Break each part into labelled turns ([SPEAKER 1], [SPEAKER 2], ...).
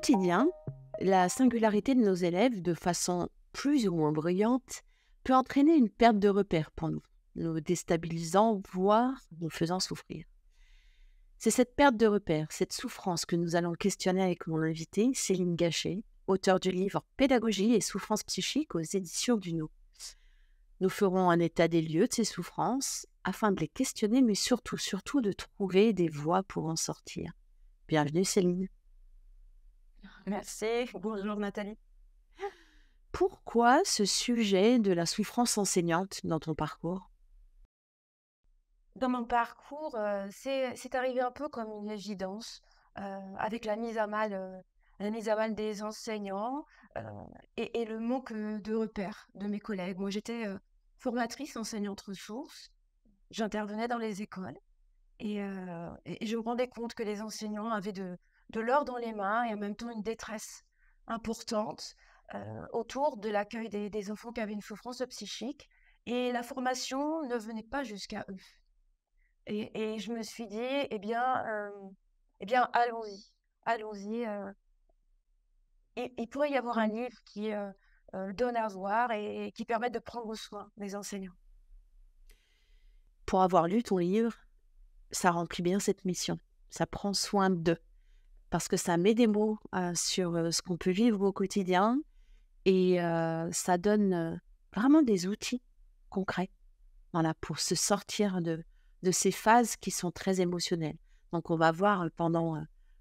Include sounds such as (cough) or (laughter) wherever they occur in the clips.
[SPEAKER 1] quotidien, la singularité de nos élèves, de façon plus ou moins bruyante, peut entraîner une perte de repères pour nous, nous déstabilisant, voire nous faisant souffrir. C'est cette perte de repères, cette souffrance que nous allons questionner avec mon invité, Céline Gachet, auteur du livre Pédagogie et souffrance psychique aux éditions du Nous ferons un état des lieux de ces souffrances afin de les questionner, mais surtout, surtout de trouver des voies pour en sortir. Bienvenue Céline.
[SPEAKER 2] Merci. Bonjour Nathalie.
[SPEAKER 1] Pourquoi ce sujet de la souffrance enseignante dans ton parcours
[SPEAKER 2] Dans mon parcours, euh, c'est arrivé un peu comme une évidence, euh, avec la mise à mal, euh, la mise à mal des enseignants et, le manque de repères de mes collègues. Moi, j'étais formatrice enseignante ressources, j'intervenais dans les écoles et, je me rendais compte que les enseignants avaient de, de l'or dans les mains et en même temps une détresse importante euh, autour de l'accueil des, enfants qui avaient une souffrance psychique. Et la formation ne venait pas jusqu'à eux. Et, je me suis dit, eh bien, euh,
[SPEAKER 1] eh bien allons-y,
[SPEAKER 2] allons-y. Euh. Et il pourrait y avoir un livre qui donne à voir et, et qui permette de prendre soin des enseignants.
[SPEAKER 1] Pour avoir lu ton livre, ça remplit bien cette mission. Ça prend soin d'eux parce que ça met des mots sur ce qu'on peut vivre au quotidien et ça donne vraiment des outils concrets pour se sortir de, ces phases qui sont très émotionnelles. Donc on va voir pendant,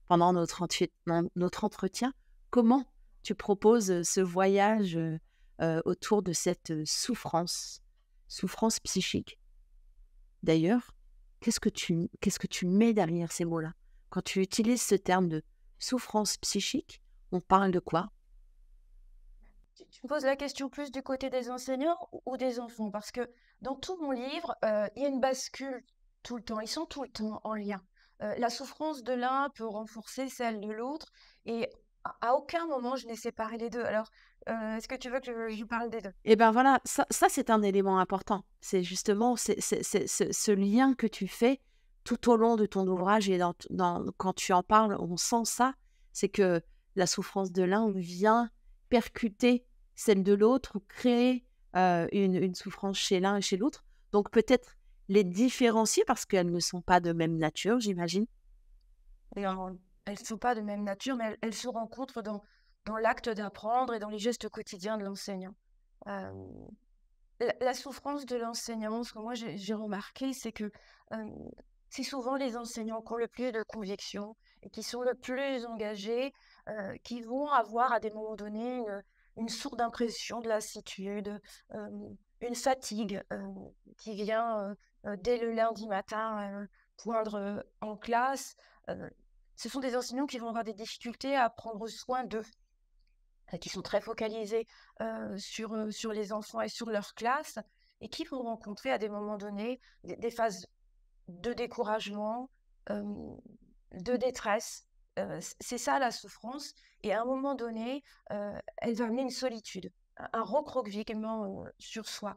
[SPEAKER 1] notre, entretien comment tu proposes ce voyage autour de cette souffrance, souffrance psychique. D'ailleurs, qu'est-ce que tu mets derrière ces mots-là quand tu utilises ce terme de souffrance psychique, on parle de quoi
[SPEAKER 2] tu me poses la question plus du côté des enseignants ou des enfants Parce que dans tout mon livre, euh, il y a une bascule tout le temps. Ils sont tout le temps en lien. Euh, la souffrance de l'un peut renforcer celle de l'autre. Et à aucun moment, je n'ai séparé les deux. Alors, euh, est-ce que tu veux que je, parle des deux
[SPEAKER 1] Eh bien voilà, ça, c'est un élément important. C'est justement ce lien que tu fais tout au long de ton ouvrage et quand tu en parles, on sent ça, c'est que la souffrance de l'un vient percuter celle de l'autre ou créer euh, une, souffrance chez l'un et chez l'autre. Donc peut-être les différencier parce qu'elles ne sont pas de même nature, j'imagine.
[SPEAKER 2] Elles ne sont pas de même nature, mais elles, se rencontrent dans, dans l'acte d'apprendre et dans les gestes quotidiens de l'enseignant. Euh, la, souffrance de l'enseignant, ce que moi j'ai remarqué, c'est que euh, c'est souvent les enseignants qui ont le plus de conviction et qui sont le plus engagés, euh, qui vont avoir à des moments donnés une, sourde impression de lassitude, euh, une fatigue euh, qui vient dès le lundi matin poindre en classe. ce sont des enseignants qui vont avoir des difficultés à prendre soin d'eux, qui sont très focalisés sur, sur les enfants et sur leur classe et qui vont rencontrer à des moments donnés des phases de découragement, de détresse. c'est ça la souffrance. Et à un moment donné, elle va amener une solitude, un recroquevillement sur soi.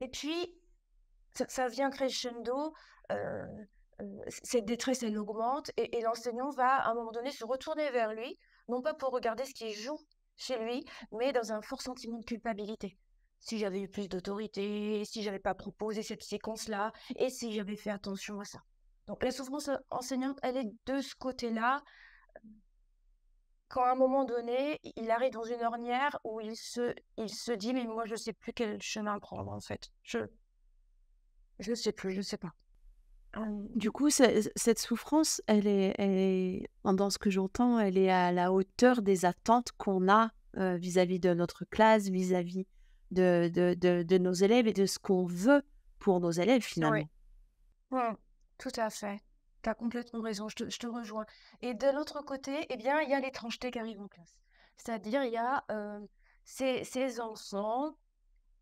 [SPEAKER 2] Et puis, ça, vient crescendo. cette détresse, elle augmente et, l'enseignant va à un moment donné se retourner vers lui, non pas pour regarder ce qui joue chez lui, mais dans un fort sentiment de culpabilité si j'avais eu plus d'autorité, si j'avais pas proposé cette séquence-là, et si j'avais fait attention à ça. Donc la souffrance enseignante, elle est de ce côté-là. Quand à un moment donné, il arrive dans une ornière où il se, il se dit, mais moi, je sais plus quel chemin prendre, en fait. Je, je sais plus, je sais pas.
[SPEAKER 1] Euh, du coup, cette souffrance, elle est, elle dans ce que j'entends, elle est à la hauteur des attentes qu'on a vis à -vis de notre classe, vis-à-vis de, nos élèves et de ce qu'on veut pour nos élèves finalement. Oui.
[SPEAKER 2] Mmh. Tout à fait. Tu as complètement raison, je te, rejoins. Et de l'autre côté, eh bien, il y a l'étrangeté qui arrive en classe. C'est-à-dire, il y a euh, ces, enfants,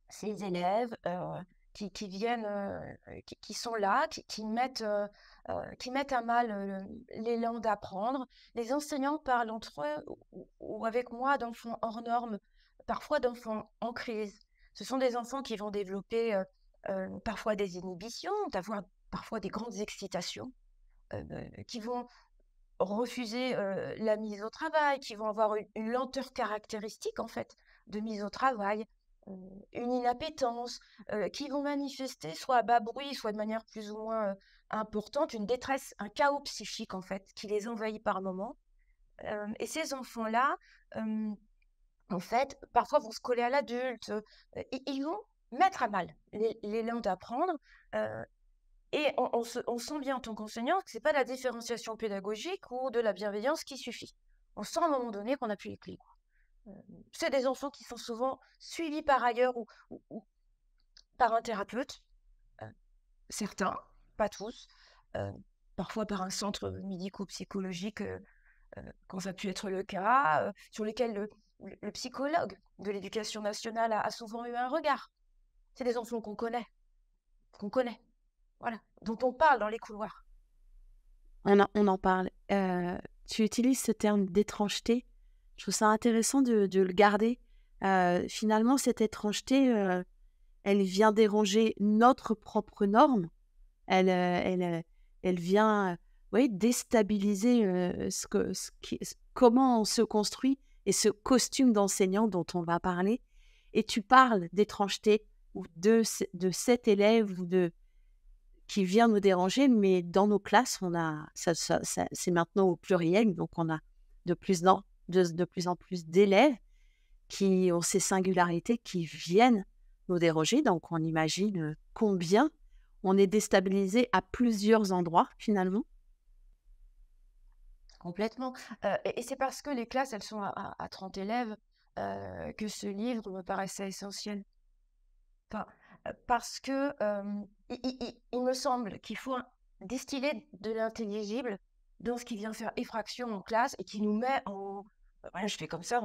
[SPEAKER 2] ces élèves euh, qui, viennent, euh, qui, sont là, qui, mettent, qui mettent à mal l'élan d'apprendre. Les enseignants parlent entre eux ou, ou avec moi d'enfants hors normes parfois d'enfants en crise. Ce sont des enfants qui vont développer euh, euh, parfois des inhibitions, d'avoir parfois des grandes excitations, euh, qui vont refuser la mise au travail, qui vont avoir une, lenteur caractéristique en fait de mise au travail, une inappétence, qui vont manifester soit à bas bruit, soit de manière plus ou moins importante, une détresse, un chaos psychique en fait, qui les envahit par moments. et ces enfants-là, en fait, parfois vont se coller à l'adulte. Et ils vont mettre à mal les l'élan d'apprendre. et on, sent bien en tant qu'enseignant que ce n'est pas la différenciation pédagogique ou de la bienveillance qui suffit. On sent à un moment donné qu'on n'a plus les clés. C'est des enfants qui sont souvent suivis par ailleurs ou, par un thérapeute, euh, certains, pas tous, euh, parfois par un centre médico-psychologique, euh, quand ça a pu être le cas, sur lesquels le, le psychologue de l'éducation nationale a, souvent eu un regard. C'est des enfants qu'on connaît, qu'on connaît, voilà, dont on parle dans les couloirs.
[SPEAKER 1] On, en parle. Euh, tu utilises ce terme d'étrangeté. Je trouve ça intéressant de, le garder. Euh, finalement, cette étrangeté, euh, elle vient déranger notre propre norme. Elle, vient, déstabiliser ce que, comment on se construit ce costume d'enseignant dont on va parler, et tu parles d'étrangeté ou de, de cet élève ou de qui vient nous déranger, mais dans nos classes, on a c'est maintenant au pluriel, donc on a de plus, en, de, de plus en plus d'élèves qui ont ces singularités qui viennent nous déroger. Donc on imagine euh, combien on est déstabilisé à plusieurs endroits finalement.
[SPEAKER 2] Complètement. Euh, et, c'est parce que les classes, elles sont à, 30 élèves, euh, que ce livre me paraissait essentiel. Euh, parce que il, me semble qu'il faut distiller de l'intelligible dans ce qui vient faire effraction en classe et qui nous met en. Bah voilà, je fais comme ça,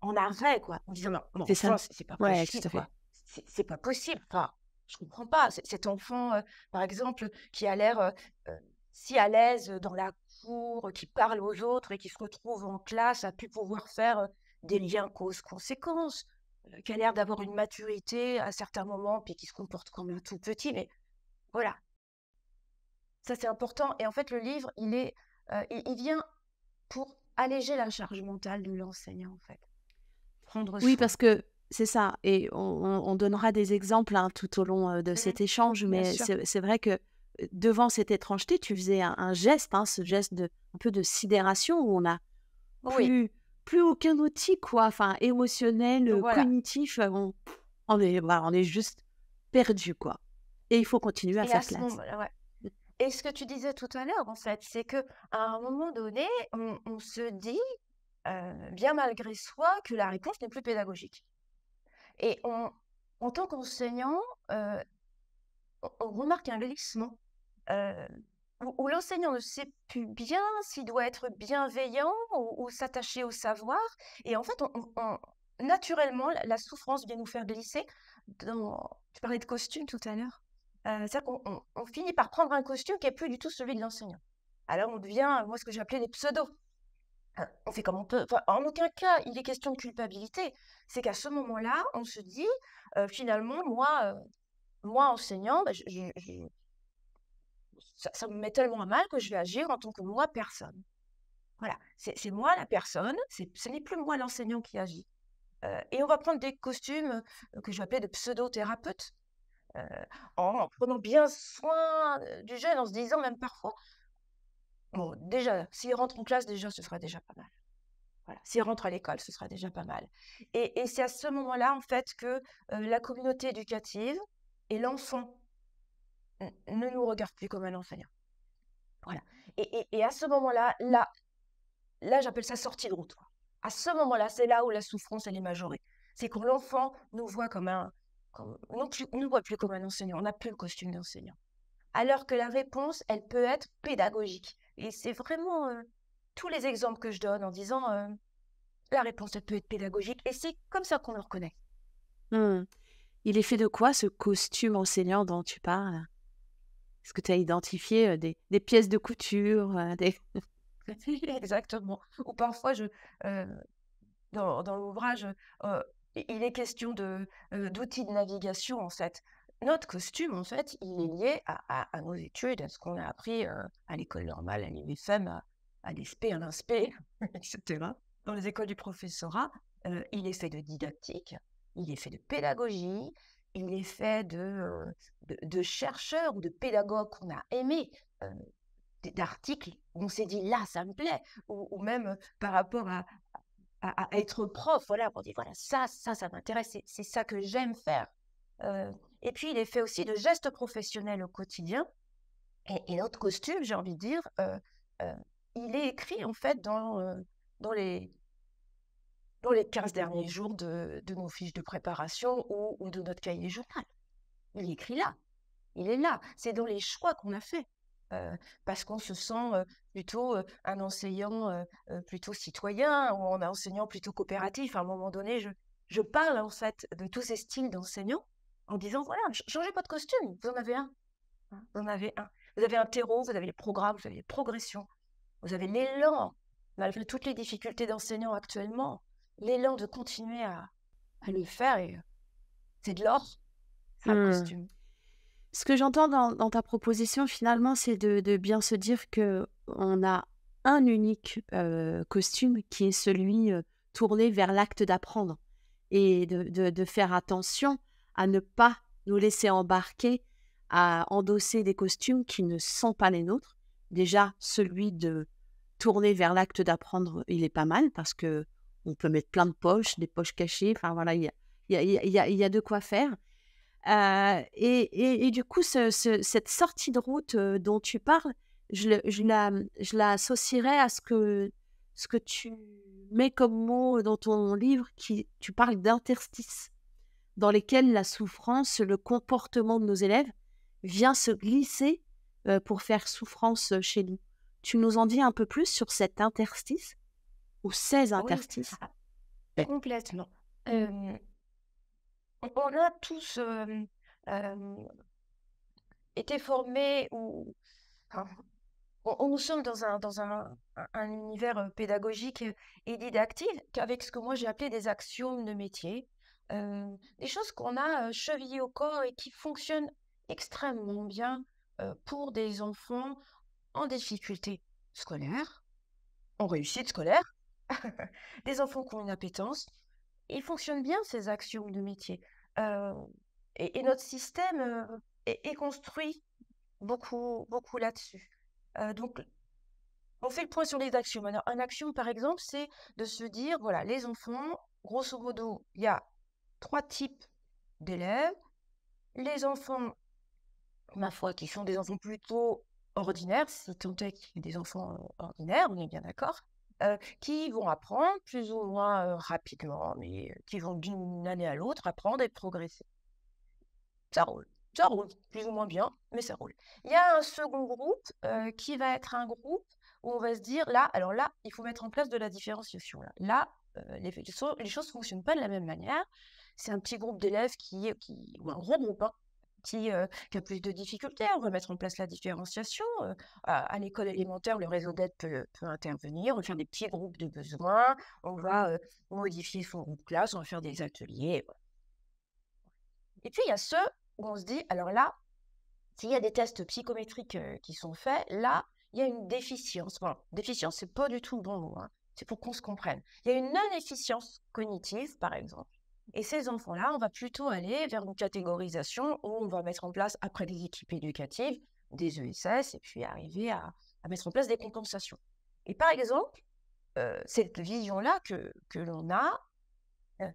[SPEAKER 2] en, arrêt, quoi. En disant, non, c'est pas, C'est pas possible. Enfin, je comprends pas. Cet enfant, par exemple, qui a l'air si à l'aise dans la cour, qui parle aux autres et qui se retrouve en classe, a pu pouvoir faire des liens cause-conséquence, qui a l'air d'avoir une maturité à certains moments, puis qui se comporte comme un tout petit. Mais voilà. Ça, c'est important. Et en fait, le livre, il, est, il, vient pour alléger la charge mentale de l'enseignant, en fait. Prendre
[SPEAKER 1] oui, parce que c'est ça. Et on, donnera des exemples hein, tout au long de mmh cet échange, mais c'est vrai que devant cette étrangeté, tu faisais un, geste, hein, ce geste de, un peu de sidération où on a plus, aucun outil, quoi, enfin, émotionnel, cognitif. Euh, on, est, on est juste perdu, quoi. Et il faut continuer à faire cela.
[SPEAKER 2] Et ce que tu disais tout à l'heure, en fait, c'est que à un moment donné, on, se dit, bien malgré soi, que la réponse n'est plus pédagogique. Et en tant qu'enseignant, on remarque un glissement euh, où, l'enseignant ne sait plus bien s'il doit être bienveillant ou, s'attacher au savoir. Et en fait, on, naturellement, la souffrance vient nous faire glisser. Dans... Tu parlais de costume tout à l'heure. Euh, c'est-à-dire qu'on finit par prendre un costume qui n'est plus du tout celui de l'enseignant. Alors on devient, moi, ce que j'appelais des pseudos. Hein, on fait comme on peut. en aucun cas, il est question de culpabilité. C'est qu'à ce moment-là, on se dit, euh, finalement, moi, moi enseignant, bah, je ça, me met tellement à mal que je vais agir en tant que moi personne. Voilà, c'est moi la personne, ce n'est plus moi l'enseignant qui agit. Euh, et on va prendre des costumes euh, que je vais appeler de pseudo-thérapeutes, euh, en prenant bien soin du jeune, en se disant même parfois, bon, déjà, s'il rentre en classe, déjà, ce sera déjà pas mal. Voilà. S'il rentre à l'école, ce sera déjà pas mal. Et, c'est à ce moment-là, en fait, que la communauté éducative et l'enfant ne nous regarde plus comme un enseignant. Hein. Voilà. Et, à ce moment-là, là, là, j'appelle ça sortie de route. À ce moment-là, c'est là où la souffrance, elle est majorée. C'est quand l'enfant nous voit comme un... Comme, ne nous voit plus comme un enseignant. On n'a plus le costume d'enseignant. Alors que la réponse, elle peut être pédagogique. Et c'est vraiment euh, tous les exemples que je donne en disant euh, la réponse, elle peut être pédagogique. Et c'est comme ça qu'on le reconnaît. Mmh.
[SPEAKER 1] Il est fait de quoi ce costume enseignant dont tu parles est-ce que tu as identifié des, pièces de couture des...
[SPEAKER 2] (laughs) Exactement. Ou parfois, je, dans, l'ouvrage, oh, il est question de, d'outils de navigation, en fait. Notre costume, en fait, il est lié à, nos études, à ce qu'on a appris à l'école normale, à l'UFM, à, l'ESPE, à l'INSPE, (laughs) etc. Dans les écoles du professorat, il est fait de didactique, il est fait de pédagogie, il est fait euh, de, de, chercheurs ou de pédagogues qu'on a aimés, euh, d'articles où on s'est dit là, ça me plaît, ou, même euh, par rapport à, à, être prof, voilà, on dit voilà, ça, ça, ça m'intéresse, c'est ça que j'aime faire. et puis, il est fait aussi de gestes professionnels au quotidien. Et, notre costume, j'ai envie de dire, il est écrit en fait dans, dans les, dans les 15 derniers jours de, nos fiches de préparation ou, de notre cahier journal. Il est écrit là. Il est là. C'est dans les choix qu'on a faits. Euh, parce qu'on se sent euh, plutôt euh, un enseignant plutôt citoyen ou un enseignant plutôt coopératif. À un moment donné, je, parle en fait de tous ces styles d'enseignants en disant voilà, changez pas de costume, vous en avez un. Hein, vous en avez un. Vous avez un terreau, vous avez les programmes, vous avez les progressions, vous avez l'élan, malgré toutes les difficultés d'enseignants actuellement l'élan de continuer à, le faire, euh, c'est de l'or,
[SPEAKER 1] un hmm. costume. Ce que j'entends dans, ta proposition, finalement, c'est de, bien se dire que on a un unique euh, costume qui est celui euh, tourné vers l'acte d'apprendre et de, de, faire attention à ne pas nous laisser embarquer à endosser des costumes qui ne sont pas les nôtres. Déjà, celui de tourner vers l'acte d'apprendre, il est pas mal parce que on peut mettre plein de poches, des poches cachées. Enfin, voilà, il y a, de quoi faire. Euh, et, du coup, cette sortie de route euh, dont tu parles, je, la, je l'associerais à ce que, tu mets comme mot dans ton livre, qui, tu parles d'interstices, dans lesquels la souffrance, le comportement de nos élèves vient se glisser euh, pour faire souffrance chez nous. Tu nous en dis un peu plus sur cet interstice
[SPEAKER 2] ou 16 ah interstices. Ah, complètement. Mmh. on a tous été formés ou on, nous sommes dans un, dans un, univers pédagogique et didactique avec ce que moi j'ai appelé des axiomes de métier, des choses qu'on a chevillées au corps et qui fonctionnent extrêmement bien pour des enfants en difficulté scolaire, en réussite scolaire, des (laughs) enfants qui ont une appétence. Ils fonctionnent bien, ces axiomes de métier. Euh, et, notre système euh, est, construit beaucoup, beaucoup là-dessus. Euh, donc, on fait le point sur les axiomes. Alors, un axiome, par exemple, c'est de se dire, voilà, les enfants, grosso modo, il y a trois types d'élèves. Les enfants, ma foi, qui sont des enfants plutôt ordinaires, si tant est qu'il y des enfants ordinaires, on est bien d'accord. Euh, qui vont apprendre plus ou moins euh, rapidement, mais euh, qui vont d'une année à l'autre apprendre et progresser. Ça roule. Ça roule plus ou moins bien, mais ça roule. Il y a un second groupe qui va être un groupe où on va se dire, là, alors là, il faut mettre en place de la différenciation. Là, les, choses ne fonctionnent pas de la même manière. C'est un petit groupe d'élèves qui, ou un gros groupe, hein, euh, qui, a plus de difficultés à hein, remettre en place la différenciation. Euh, à, l'école élémentaire, le réseau d'aide peut, peut, intervenir, on va faire des petits groupes de besoins, on va euh, modifier son groupe classe, on va faire des ateliers. Et puis, il y a ceux où on se dit, alors là, s'il y a des tests psychométriques qui sont faits, là, il y a une déficience. Bon, déficience, c'est pas du tout le bon mot. Hein. C'est pour qu'on se comprenne. Il y a une non-efficience cognitive, par exemple, et ces enfants-là, on va plutôt aller vers une catégorisation où on va mettre en place, après les équipes éducatives, des ESS et puis arriver à, mettre en place des compensations. Et par exemple, euh, cette vision-là que, l'on a, euh,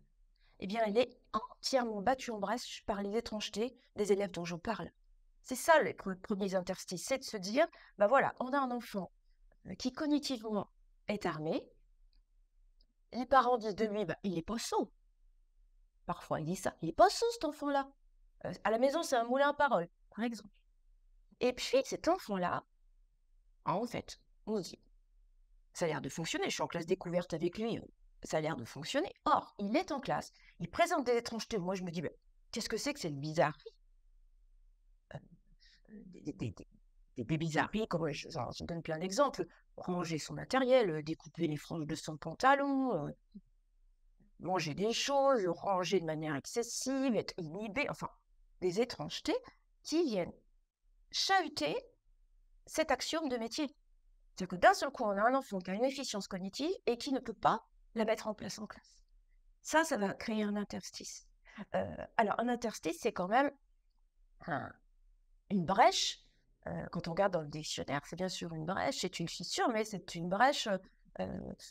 [SPEAKER 2] eh bien, elle est entièrement battue en brèche par les étrangetés des élèves dont je parle. C'est ça les premiers interstice, c'est de se dire, bah voilà, on a un enfant euh, qui cognitivement est armé, les parents disent de lui, bah, il est pas saut, Parfois, il dit ça. Il est pas sous cet enfant-là. Euh, à la maison, c'est un moulin à parole, par exemple. Et puis, cet enfant-là, en fait, on se dit, ça a l'air de fonctionner. Je suis en classe découverte avec lui. Euh, ça a l'air de fonctionner. Or, il est en classe. Il présente des étrangetés. Moi, je me dis, qu'est-ce que c'est que cette bizarrerie euh, des, bizarreries, je, donne plein d'exemples, ranger son matériel, découper les franges de son pantalon, manger des choses, ranger de manière excessive, être inhibé, enfin, des étrangetés qui viennent chahuter cet axiome de métier. C'est-à-dire que d'un seul coup, on a un enfant qui a une efficience cognitive et qui ne peut pas la mettre en place en classe. Ça, ça va créer un interstice. Euh, alors, un interstice, c'est quand même une brèche. Euh, quand on regarde dans le dictionnaire, c'est bien sûr une brèche, c'est une fissure, mais c'est une brèche euh,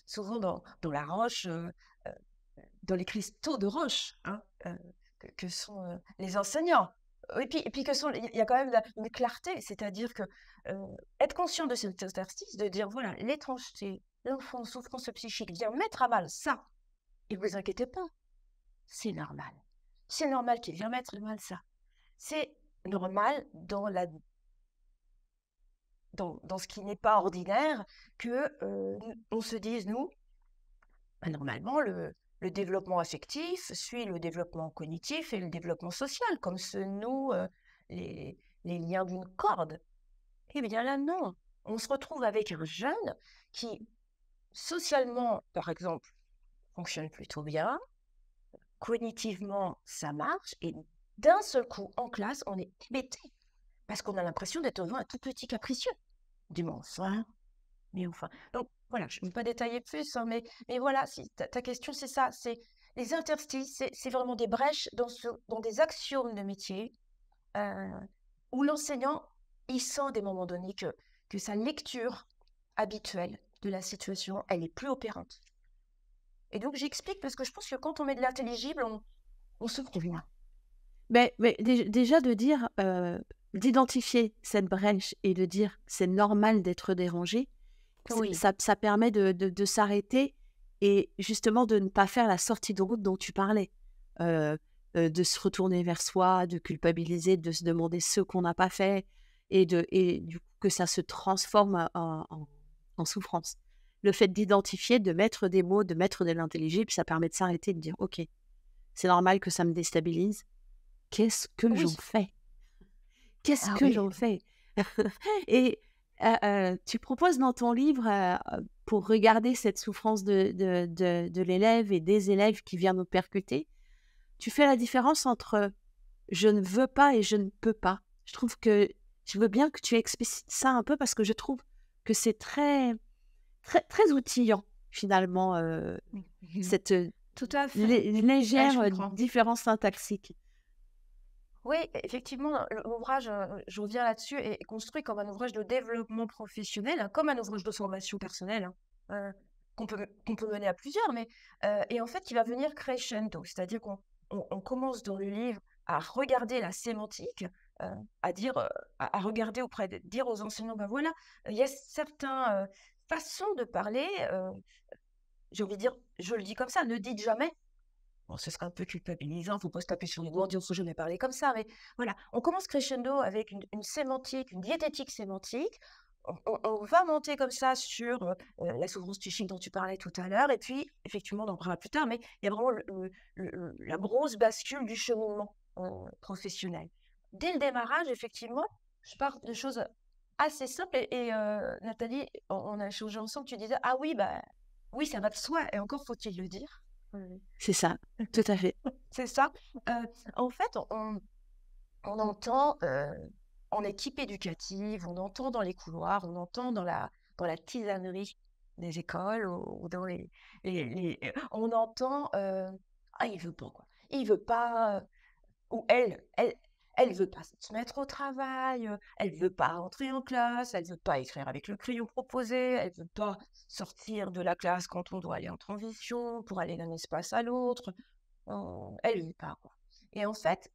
[SPEAKER 2] souvent dans, dans, la roche dans les cristaux de roche hein, euh, que, sont euh, les enseignants. Et puis, que sont, il y a quand même une clarté, c'est-à-dire que euh, être conscient de cet exercice, de dire voilà, l'étrangeté, l'enfant, l'enfant souffrance psychique vient mettre à mal ça. Et vous inquiétez pas, c'est normal. C'est normal qu'il vienne mettre à mal ça. C'est normal dans la dans, ce qui n'est pas ordinaire que on se dise nous bah, normalement le, le développement affectif suit le développement cognitif et le développement social, comme se nouent euh, les, liens d'une corde. Eh bien là, non. On se retrouve avec un jeune qui, socialement, par exemple, fonctionne plutôt bien, cognitivement, ça marche, et d'un seul coup, en classe, on est hébété, parce qu'on a l'impression d'être devant un tout petit capricieux. Du moins, mais enfin. Donc, voilà, je ne vais pas détailler plus, hein, mais, mais voilà, si, ta, question, c'est ça, c'est les interstices, c'est vraiment des brèches dans, ce, dans, des axiomes de métier euh, où l'enseignant, il sent des moments donnés que, que sa lecture habituelle de la situation, elle est plus opérante. Et donc j'explique parce que je pense que quand on met de l'intelligible, on, on se convient.
[SPEAKER 1] Mais, mais déjà de dire, euh, d'identifier cette brèche et de dire c'est normal d'être dérangé, oui. Ça, permet de, s'arrêter et justement de ne pas faire la sortie de route dont tu parlais. Euh, euh, de se retourner vers soi, de culpabiliser, de se demander ce qu'on n'a pas fait et, de, et du coup, que ça se transforme euh, en, souffrance. Le fait d'identifier, de mettre des mots, de mettre de l'intelligible, ça permet de s'arrêter de dire Ok, c'est normal que ça me déstabilise. Qu'est-ce que j'en fais Qu'est-ce ah que j'en fais (laughs) Et euh, euh, tu proposes dans ton livre, euh, pour regarder cette souffrance de, de, l'élève et des élèves qui vient nous percuter, tu fais la différence entre je ne veux pas et je ne peux pas. Je trouve que je veux bien que tu expliques ça un peu parce que je trouve que c'est très, très, outillant finalement, cette
[SPEAKER 2] légère
[SPEAKER 1] différence syntaxique.
[SPEAKER 2] Oui, effectivement, l'ouvrage, je reviens là-dessus, est construit comme un ouvrage de développement professionnel, hein, comme un ouvrage de formation personnelle, hein, euh, qu'on peut, peut mener à plusieurs, mais euh, et en fait qui va venir crescendo, c'est-à-dire qu'on commence dans le livre à regarder la sémantique, euh, à dire, à, regarder auprès, dire aux enseignants, ben voilà, il y a certaines façons de parler, j'ai envie de dire, je le dis comme ça, ne dites jamais Bon, ce serait un peu culpabilisant, il ne faut pas se taper sur les doigts, dire faut jamais parlé comme ça, mais voilà, on commence crescendo avec une, sémantique, une diététique sémantique. On, va monter comme ça sur euh, euh, la souveraineté psychique dont tu parlais tout à l'heure, et puis effectivement, on en parlera plus tard, mais il y a vraiment la grosse bascule du cheminement euh, professionnel. Dès le démarrage, effectivement, je pars de choses assez simples, et, Nathalie, on, a changé ensemble, tu disais, ah oui, bah, oui, ça va de soi, et encore faut-il le dire.
[SPEAKER 1] C'est ça, tout à fait. (laughs)
[SPEAKER 2] C'est ça. Euh, en fait, on, entend euh, en équipe éducative, on entend dans les couloirs, on entend dans la, dans la tisanerie des écoles, ou, dans les, on entend euh, ah, il veut pas, quoi. Il veut pas. ou elle, elle, elle veut pas se mettre au travail, elle veut pas rentrer en classe, elle veut pas écrire avec le crayon proposé, elle veut pas sortir de la classe quand on doit aller en transition pour aller d'un espace à l'autre. Mmh, elle veut pas. Quoi. Et en fait,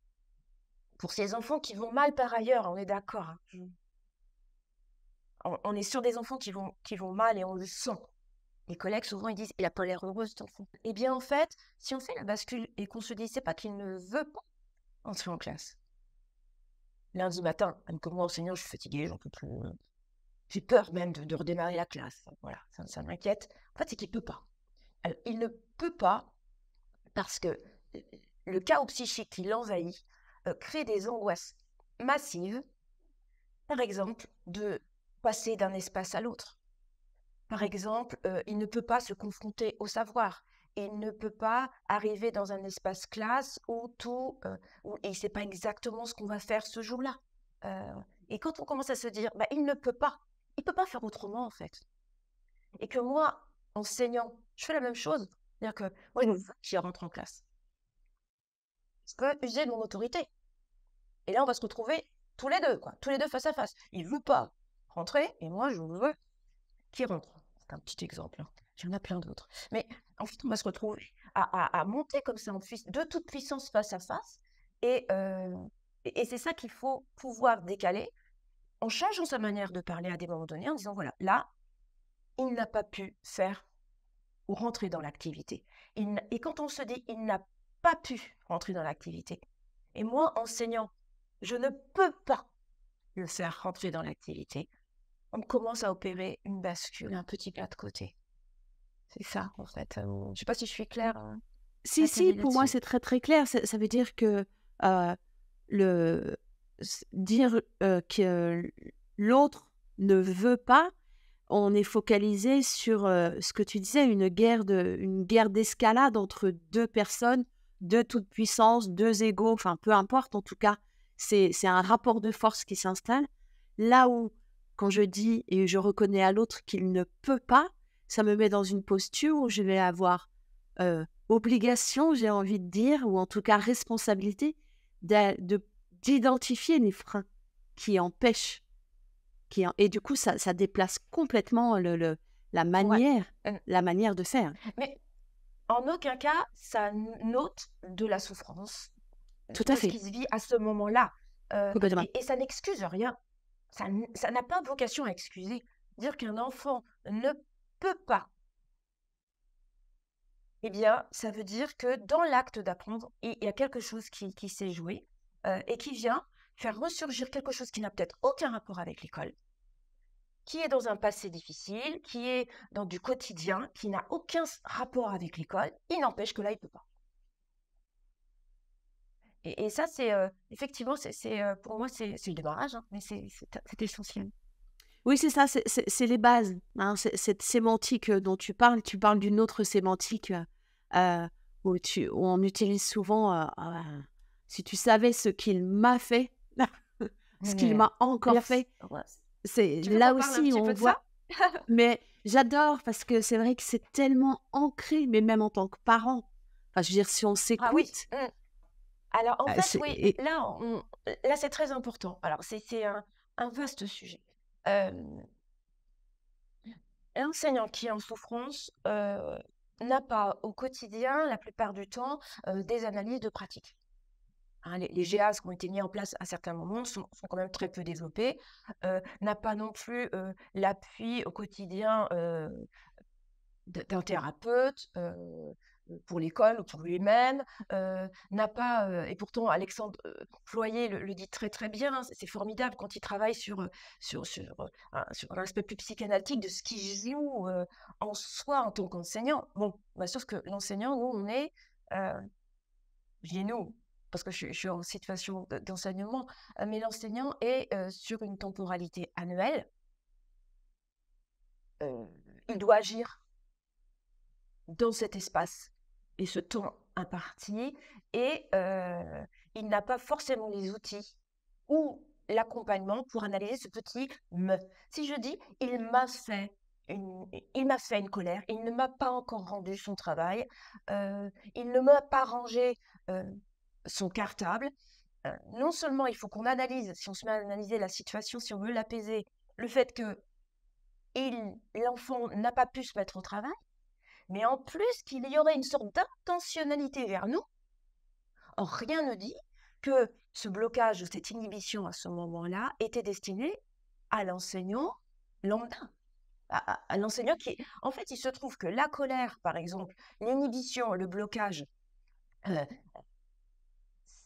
[SPEAKER 2] pour ces enfants qui vont mal par ailleurs, on est d'accord. Hein. Mmh. on, est sur des enfants qui vont, qui vont mal et on le sent. Les collègues, souvent, ils disent Il a pas l'air heureux, cet Eh bien, en fait, si on fait la bascule et qu'on se dit C'est pas qu'il ne veut pas entrer en classe, lundi matin, comme moi, enseignant, je suis fatiguée, j'en peux plus. Euh. J'ai peur même de, redémarrer la classe. Voilà, ça, m'inquiète. En fait, c'est qu'il ne peut pas. il ne peut pas parce que euh, le chaos psychique qui l'envahit euh, crée des angoisses massives. Par exemple, de passer d'un espace à l'autre. Par exemple, il ne peut pas se confronter au savoir il ne peut pas arriver dans un espace classe où tout, il euh, sait pas exactement ce qu'on va faire ce jour-là. Euh, et quand on commence à se dire, bah, il ne peut pas, il peut pas faire autrement en fait. Et que moi, enseignant, je fais la même chose. C'est-à-dire que moi, je qu'il rentre en classe. Je que user de mon autorité. Et là, on va se retrouver tous les deux, quoi, tous les deux face à face. Il ne veut pas rentrer et moi, je veux qu'il rentre c'est un petit exemple. J'en hein. ai plein d'autres. Mais en fait, on va se retrouver à, monter comme ça en de toute puissance face à face. Euh, et, et c'est ça qu'il faut pouvoir décaler en changeant sa manière de parler à des moments donnés, en disant voilà, là, il n'a pas pu faire ou rentrer dans l'activité. Et quand on se dit il n'a pas pu rentrer dans l'activité, et moi, enseignant, je ne peux pas le faire rentrer dans l'activité, on commence à opérer une bascule, un petit plat de côté. C'est ça, en fait. Euh, je ne sais pas si je suis claire. Hein, si, si, pour moi,
[SPEAKER 1] c'est très, très clair. Ça, veut dire que euh, le... dire euh, que l'autre ne veut pas, on est focalisé sur ce que tu disais, une guerre de, une guerre d'escalade entre deux personnes, deux toute puissance, deux égaux, enfin peu importe en tout cas, c'est un rapport de force qui s'installe. Là où je dis et je reconnais à l'autre qu'il ne peut pas, ça me met dans une posture où je vais avoir obligation, j'ai envie de dire, ou en tout cas responsabilité, d'identifier les freins qui empêchent. Qui Et du coup, ça, déplace complètement la, manière, euh, la manière de faire.
[SPEAKER 2] Mais en aucun cas, ça note de la souffrance. Tout à fait. Ce qui se vit à ce moment-là. Euh, et, ça n'excuse rien ça n'a pas vocation à excuser. Dire qu'un enfant ne peut pas, eh bien, ça veut dire que dans l'acte d'apprendre, il y a quelque chose qui, qui s'est joué euh, et qui vient faire ressurgir quelque chose qui n'a peut-être aucun rapport avec l'école, qui est dans un passé difficile, qui est dans du quotidien, qui n'a aucun rapport avec l'école. Il n'empêche que là, il ne peut pas. Et, ça, c'est effectivement, c'est pour moi, c'est le démarrage, hein, mais c'est essentiel.
[SPEAKER 1] Oui, c'est ça, c'est les bases. Hein, cette sémantique dont tu parles, tu parles d'une autre sémantique euh, où, tu, on utilise souvent ah, si tu savais ce qu'il m'a fait, (laughs) ce qu'il m'a encore fait. C'est là aussi on voit. (laughs) mais j'adore parce que c'est vrai que c'est tellement
[SPEAKER 2] ancré, mais même en tant que parent. Enfin, je veux dire, si on ah s'écoute, mmh. Alors, en ah, fait, oui, là, là c'est très important. Alors, c'est un, vaste sujet. Euh, L'enseignant qui est en souffrance n'a pas au quotidien, la plupart du temps, des analyses de pratique. Hein, les, GAS qui ont été mis en place à certains moments sont, sont quand même très peu développés, n'a pas non plus l'appui au quotidien d'un thérapeute, pour l'école ou pour mmh. lui-même, n'a pas, et pourtant Alexandre Ployer le, dit très très bien, hein, c'est formidable quand il travaille sur, sur, sur, un, aspect plus psychanalytique de ce qui joue en soi en tant qu'enseignant. Bon, bien bah, sûr que l'enseignant, où on est, je dis nous, parce que je suis en situation d'enseignement, mais l'enseignant est sur une temporalité annuelle. il doit agir dans cet espace et ce temps imparti, et euh, il n'a pas forcément les outils ou l'accompagnement pour analyser ce petit me. Si je dis, il m'a fait une, il m'a fait une colère, il ne m'a pas encore rendu son travail, euh, il ne m'a pas rangé euh, son cartable. non seulement il faut qu'on analyse, si on se met à analyser la situation, si on veut l'apaiser, le fait que l'enfant n'a pas pu se mettre au travail, mais en plus qu'il y aurait une sorte d'intentionnalité vers nous. Or, rien ne dit que ce blocage ou cette inhibition à ce moment-là était destiné à l'enseignant lambda, à, qui... En fait, il se trouve que la colère, par exemple, l'inhibition, le blocage, euh,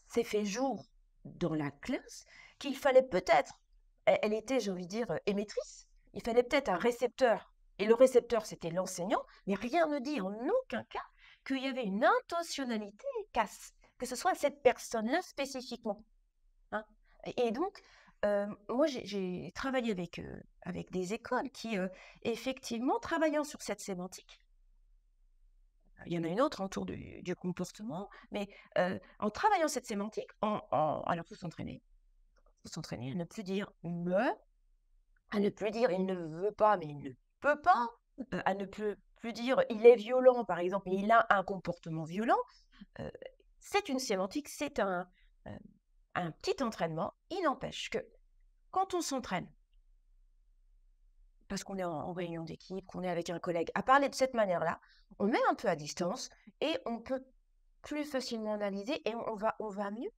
[SPEAKER 2] s'est fait jour dans la classe, qu'il fallait peut-être, elle était, j'ai envie de dire, euh, émettrice, il fallait peut-être un récepteur et le récepteur, c'était l'enseignant, mais rien ne dit en aucun cas qu'il y avait une intentionnalité casse, que ce soit cette personne-là spécifiquement. Hein. et donc, euh, moi, j'ai travaillé avec, euh, avec des écoles qui, euh, effectivement, travaillant sur cette sémantique, il y en a une autre autour du, comportement, mais en travaillant cette sémantique, en, alors il faut s'entraîner. Il faut s'entraîner à ne plus dire me, à ne plus dire il ne veut pas, mais il ne peut pas, à ne plus, plus, dire il est violent, par exemple, et il a un comportement violent, c'est une sémantique, c'est un, un petit entraînement. Il n'empêche que quand on s'entraîne, parce qu'on est en, réunion d'équipe, qu'on est avec un collègue, à parler de cette manière-là, on met un peu à distance et on peut plus facilement analyser et on, va, on va mieux.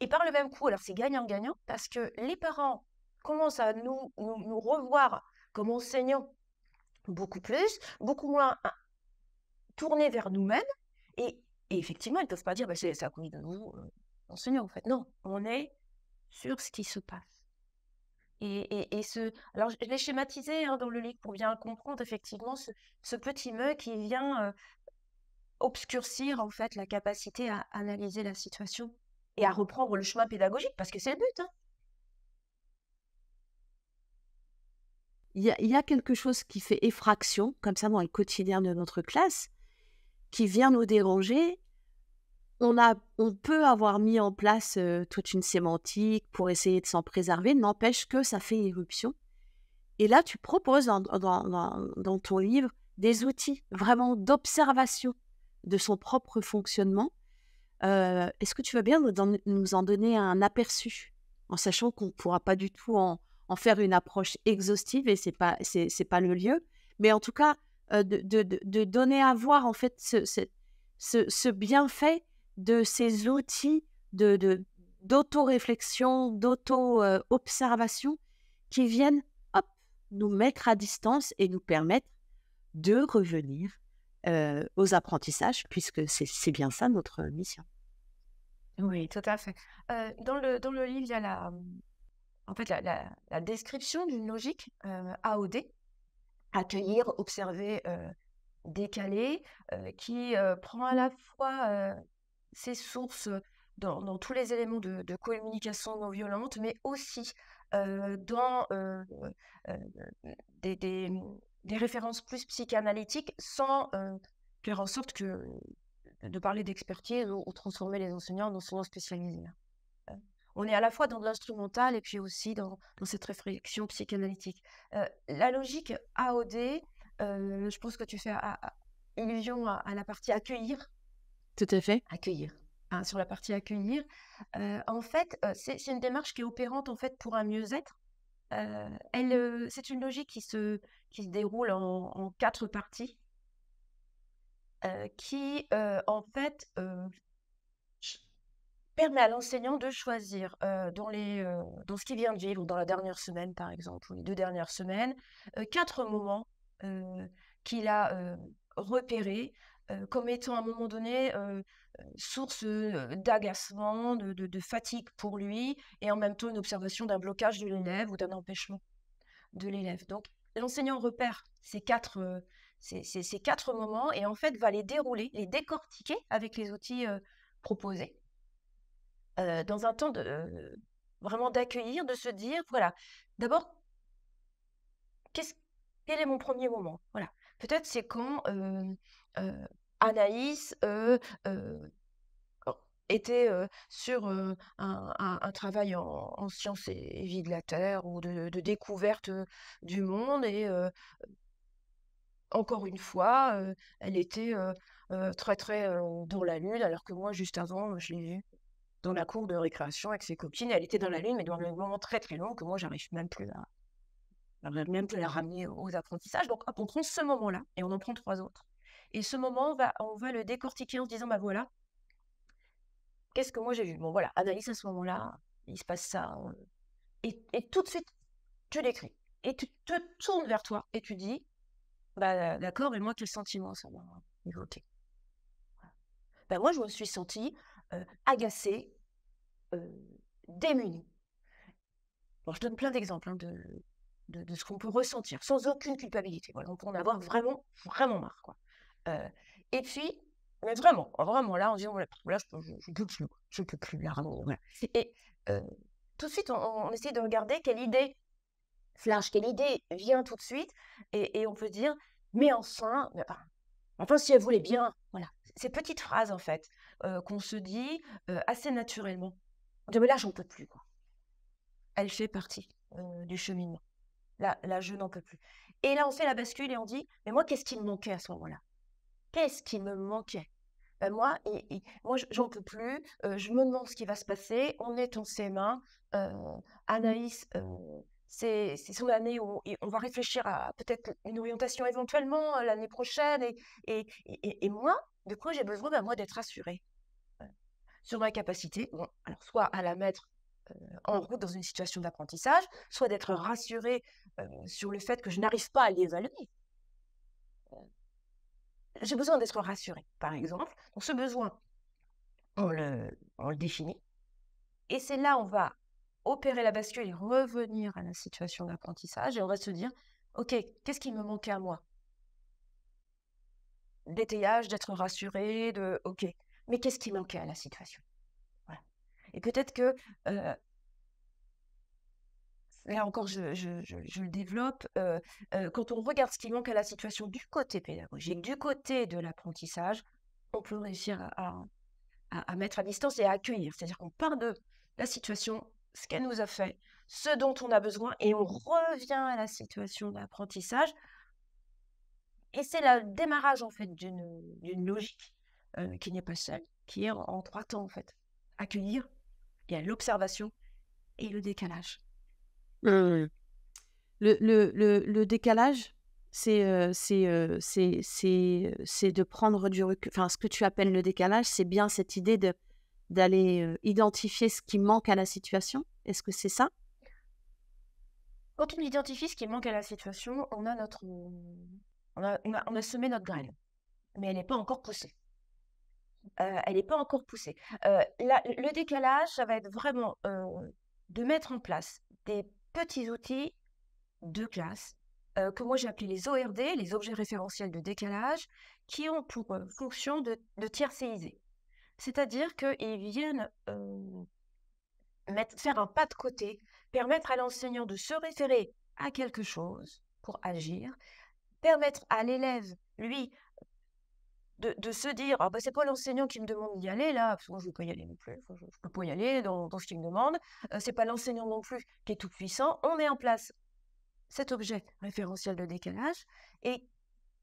[SPEAKER 2] Et par le même coup, alors c'est gagnant-gagnant, parce que les parents commencent à nous, nous revoir comme enseignants beaucoup plus, beaucoup moins hein, tournés vers nous-mêmes. Et, effectivement, ils ne peuvent pas dire, bah, c'est à cause de nous, euh, enseignants, en fait. Non, on est sur ce qui se passe. Et, ce, alors, je l'ai schématisé hein, dans le livre pour bien comprendre, effectivement, ce, petit me qui vient euh, obscurcir, en fait, la capacité à analyser la situation et à reprendre le chemin pédagogique, parce que c'est le but. Hein.
[SPEAKER 1] il y, a quelque chose qui fait effraction, comme ça, dans le quotidien de notre classe, qui vient nous déranger. On, a, on peut avoir mis en place euh, toute une sémantique pour essayer de s'en préserver, n'empêche que ça fait éruption. Et là, tu proposes dans, ton livre des outils vraiment d'observation de son propre fonctionnement. Euh, est-ce que tu vas bien nous, nous en donner un aperçu, en sachant qu'on ne pourra pas du tout en, en faire une approche exhaustive et c'est pas pas le lieu. Mais en tout cas, euh, de, donner à voir en fait ce, bienfait de ces outils de, d'auto-réflexion, d'auto-observation qui viennent nous mettre à distance et nous permettre de revenir euh, aux apprentissages, puisque c'est bien ça notre mission.
[SPEAKER 2] Oui, tout à fait. Euh, dans, le, dans le livre, il y a la, en fait, la, description d'une logique euh, AOD, accueillir, observer, euh, décaler, euh, qui prend à la fois ses sources dans, tous les éléments de, communication non violente, mais aussi dans des, références plus psychanalytiques, sans faire en sorte que de parler d'expertise ou, ou transformer les enseignants en enseignants spécialisés on est à la fois dans l'instrumental et puis aussi dans, cette réflexion psychanalytique. Euh, la logique AOD, euh, je pense que tu fais à, à, à, la partie accueillir. Tout à fait. Accueillir. Hein, sur la partie accueillir, euh, en fait, c'est une démarche qui est opérante en fait pour un mieux-être. elle, c'est une logique qui se, qui déroule en, en quatre parties, qui en fait permet à l'enseignant de choisir dans, les, dans ce qu'il vient de vivre, dans la dernière semaine par exemple, ou les deux dernières semaines, quatre moments qu'il a repérés comme étant à un moment donné source d'agacement, de, fatigue pour lui, et en même temps une observation d'un blocage de l'élève ou d'un empêchement de l'élève. Donc l'enseignant repère ces quatre, ces, quatre moments et en fait va les dérouler, les décortiquer avec les outils proposés euh, dans un temps vraiment d'accueillir, de se dire, voilà, d'abord, qu'est-ce, quel est mon premier moment Voilà. Peut-être c'est quand euh, euh, Anaïs était sur un, travail en, sciences et, vie de la Terre ou de, découverte du monde. Et encore une fois, elle était très très dans la lune, alors que moi, juste avant, je l'ai vue dans la cour de récréation avec ses copines. Elle était dans la lune, mais dans un moment très très long que moi, j'arrive même plus à même plus à la ramener aux apprentissages. Donc, hop, on prend ce moment-là et on en prend trois autres. Et ce moment, on va, on va le décortiquer en se disant, bah voilà, qu'est-ce que moi j'ai vu Bon, voilà, analyse à ce moment-là, il se passe ça. Et, et, tout de suite, tu l'écris. Et tu te tournes vers toi et tu dis, bah d'accord, et moi, quel sentiment ça m'a évoqué ben, Moi, je me suis sentie euh, agacé, euh, démunis. je donne plein d'exemples hein, de, de, ce qu'on peut ressentir, sans aucune culpabilité. Voilà. On peut en avoir vraiment, vraiment marre. Quoi. Euh, et puis, mais vraiment, vraiment, là, on dit, là, je ne peux plus, je peux plus, là, Et tout de suite, on, essaie de regarder quelle idée flash, quelle idée vient tout de suite, et, on peut dire, mais enfin, enfin, si elle voulait bien, voilà, ces petites phrases, en fait, qu'on se dit assez naturellement. dit, mais là, j'en peux plus. Quoi. Elle fait partie du cheminement. Là, je n'en peux plus. Et là, on fait la bascule et on dit, mais moi, qu'est-ce qui me manquait à ce moment-là Qu'est-ce qui me manquait ben moi, moi j'en peux plus, je me demande ce qui va se passer, on est en cm mains. Anaïs, c'est son année où on, va réfléchir à peut-être une orientation éventuellement euh, l'année prochaine, et, et, moi, du coup, j'ai besoin, bah, moi, d'être rassurée euh, sur ma capacité, bon, alors, soit à la mettre euh, en route dans une situation d'apprentissage, soit d'être rassurée euh, sur le fait que je n'arrive pas à l'évaluer. J'ai besoin d'être rassurée, par exemple. Donc, ce besoin, on le, le définit. Et c'est là où on va opérer la bascule et revenir à la situation d'apprentissage. Et on va se dire, OK, qu'est-ce qui me manquait à moi d'étayage, d'être rassuré, de OK, mais qu'est-ce qui manquait à la situation Et peut-être que, là encore, je, le développe, quand on regarde ce qui manque à la situation du côté pédagogique, du côté de l'apprentissage, on peut réussir à, à, mettre à distance et à accueillir. C'est-à-dire qu'on part de la situation, ce qu'elle nous a fait, ce dont on a besoin, et on revient à la situation d'apprentissage et c'est le démarrage en fait d'une logique qui n'est pas seule, qui est en, trois temps en fait. Accueillir, il y a l'observation et le décalage.
[SPEAKER 1] Le, le, le, décalage, c'est de prendre du recul. Enfin, ce que tu appelles le décalage, c'est bien cette idée d'aller identifier ce qui manque à la situation. Est-ce que c'est ça
[SPEAKER 2] Quand on identifie ce qui manque à la situation, on a notre on a, semé notre graine, mais elle n'est pas encore poussée. Euh, elle n'est pas encore poussée. Euh, le décalage, ça va être vraiment euh, de mettre en place des petits outils de classe que moi j'ai appelé les ORD, les objets référentiels de décalage, qui ont pour fonction de, de tiercéiser. C'est-à-dire qu'ils viennent mettre, faire un pas de côté, permettre à l'enseignant de se référer à quelque chose pour agir, permettre à l'élève, lui, de, se dire ah bah c'est pas l'enseignant qui me demande d'y aller là parce que moi je veux pas y aller non plus je, ne peux pas y aller dans, dans ce qu'il me demande euh, c'est pas l'enseignant non plus qui est tout puissant on met en place cet objet référentiel de décalage et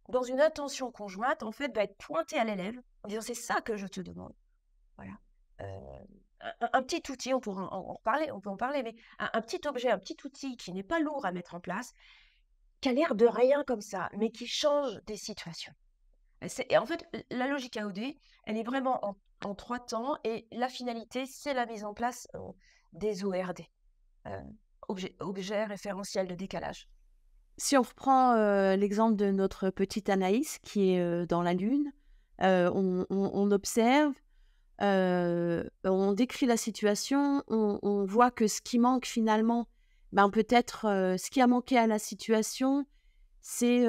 [SPEAKER 2] dans une intention conjointe en fait va être pointé à l'élève en disant c'est ça que je te demande voilà euh, un, petit outil on pourra en, parler on peut en parler mais un petit objet un petit outil qui n'est pas lourd à mettre en place a l'air de rien comme ça, mais qui change des situations. Et en fait, la logique AOD, elle est vraiment en, trois temps, et la finalité, c'est la mise en place euh, des ORD, euh, objets objet, référentiel de décalage.
[SPEAKER 1] Si on reprend euh, l'exemple de notre petite Anaïs qui est dans la Lune, on, observe, on décrit la situation, on, on voit que ce qui manque finalement, ben, peut-être ce qui a manqué à la situation, c'est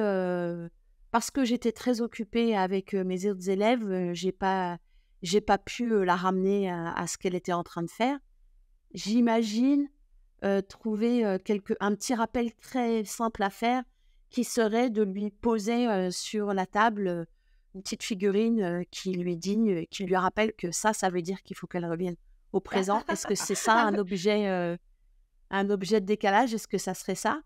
[SPEAKER 1] parce que j'étais très occupée avec mes autres élèves, j'ai pas j'ai pas pu la ramener à, ce qu'elle était en train de faire. J'imagine trouver quelque, un petit rappel très simple à faire qui serait de lui poser sur la table une petite figurine qui lui digne, qui lui rappelle que ça, ça veut dire qu'il faut qu'elle revienne au (laughs) présent. Est-ce que c'est ça ah un bah objet un objet de décalage Est-ce que ça serait ça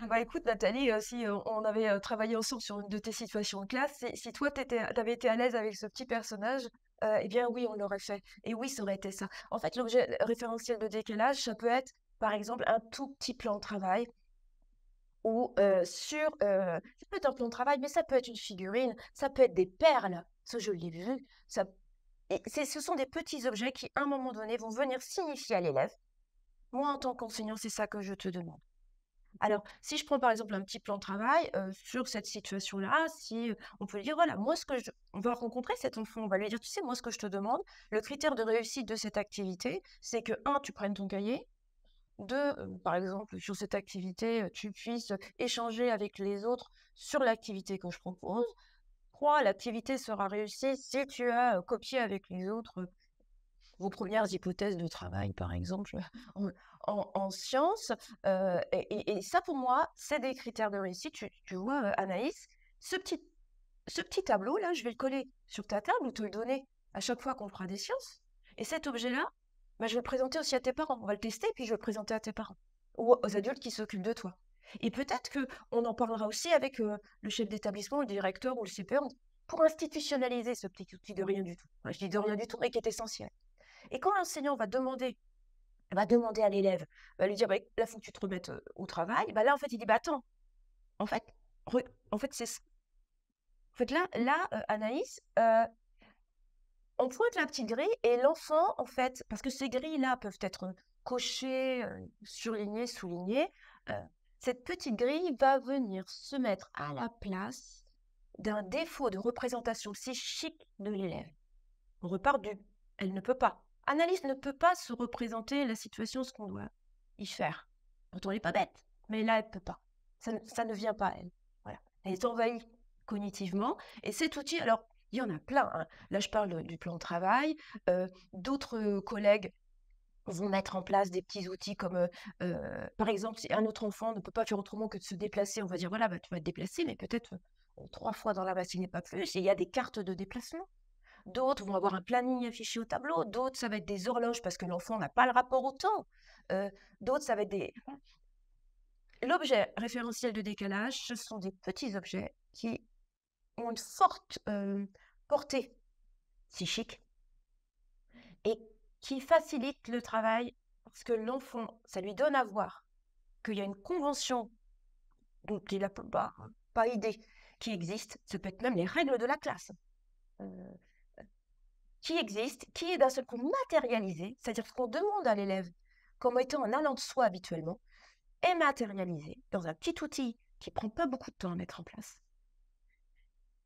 [SPEAKER 2] ah bah écoute Nathalie, euh, si on avait travaillé ensemble sur une de tes situations de classe, si, si toi tu avais été à l'aise avec ce petit personnage, eh bien oui, on l'aurait fait. Et oui, ça aurait été ça. En fait, l'objet référentiel de décalage, ça peut être par exemple un tout petit plan de travail, ou sur... Euh, ça peut être un plan de travail, mais ça peut être une figurine, ça peut être des perles, ce je l'ai vu. Ça... Et ce sont des petits objets qui, à un moment donné, vont venir signifier à l'élève moi, en tant qu'enseignant, c'est ça que je te demande. Alors, si je prends par exemple un petit plan de travail euh, sur cette situation-là, si euh, on peut dire, voilà, moi, ce que on va rencontrer cet enfant, on va lui dire, tu sais, moi, ce que je te demande, le critère de réussite de cette activité, c'est que, un, tu prennes ton cahier, deux, euh, par exemple, sur cette activité, tu puisses échanger avec les autres sur l'activité que je propose. Trois, l'activité sera réussie si tu as copié avec les autres vos premières hypothèses de travail, par exemple, (laughs) en, sciences. Euh, et, ça, pour moi, c'est des critères de réussite. Tu, vois, euh, Anaïs, ce petit, ce petit tableau-là, je vais le coller sur ta table ou te le donner à chaque fois qu'on fera des sciences. Et cet objet-là, bah, je vais le présenter aussi à tes parents. On va le tester, puis je vais le présenter à tes parents ou aux adultes qui s'occupent de toi. Et peut-être que on en parlera aussi avec euh, le chef d'établissement, le directeur ou le super pour institutionnaliser ce petit outil de rien du tout. je dis de rien du tout, mais qui est essentiel. Et quand l'enseignant va demander va demander à l'élève, va lui dire, bah, là, il faut que tu te remettes au travail. Bah, là, en fait, il dit, bah, attends, en fait, c'est en fait c'est En fait, là, là Anaïs, on pointe la petite grille et l'enfant, en fait, parce que ces grilles-là peuvent être cochées, surlignées, soulignées, euh, cette petite grille va venir se mettre à la place d'un défaut de représentation psychique de l'élève. On repart du elle ne peut pas. Analyse ne peut pas se représenter la situation, ce qu'on doit y faire. Quand on n'est pas bête, mais là, elle ne peut pas. Ça, ne vient pas, elle. Voilà. Elle est envahie cognitivement. Et cet outil, alors, il y en a plein. Hein. Là, je parle du plan de travail. Euh, d'autres euh, collègues vont mettre en place des petits outils comme, euh, par exemple, si un autre enfant ne peut pas faire autrement que de se déplacer, on va dire, voilà, bah, tu vas te déplacer, mais peut-être trois fois dans la n'est pas plus. Et il y a des cartes de déplacement. D'autres vont avoir un planning affiché au tableau. D'autres, ça va être des horloges parce que l'enfant n'a pas le rapport au temps. Euh, d'autres, ça va être des... L'objet référentiel de décalage, ce sont des petits objets qui ont une forte euh, portée psychique et qui facilitent le travail parce que l'enfant, ça lui donne à voir qu'il y a une convention dont il n'a pas, pas idée qui existe. Ce peut être même les règles de la classe. Euh, qui existe, qui est d'un seul coup matérialisé, c'est-à-dire ce qu'on demande à l'élève comme étant un allant de soi habituellement, est matérialisé dans un petit outil qui prend pas beaucoup de temps à mettre en place.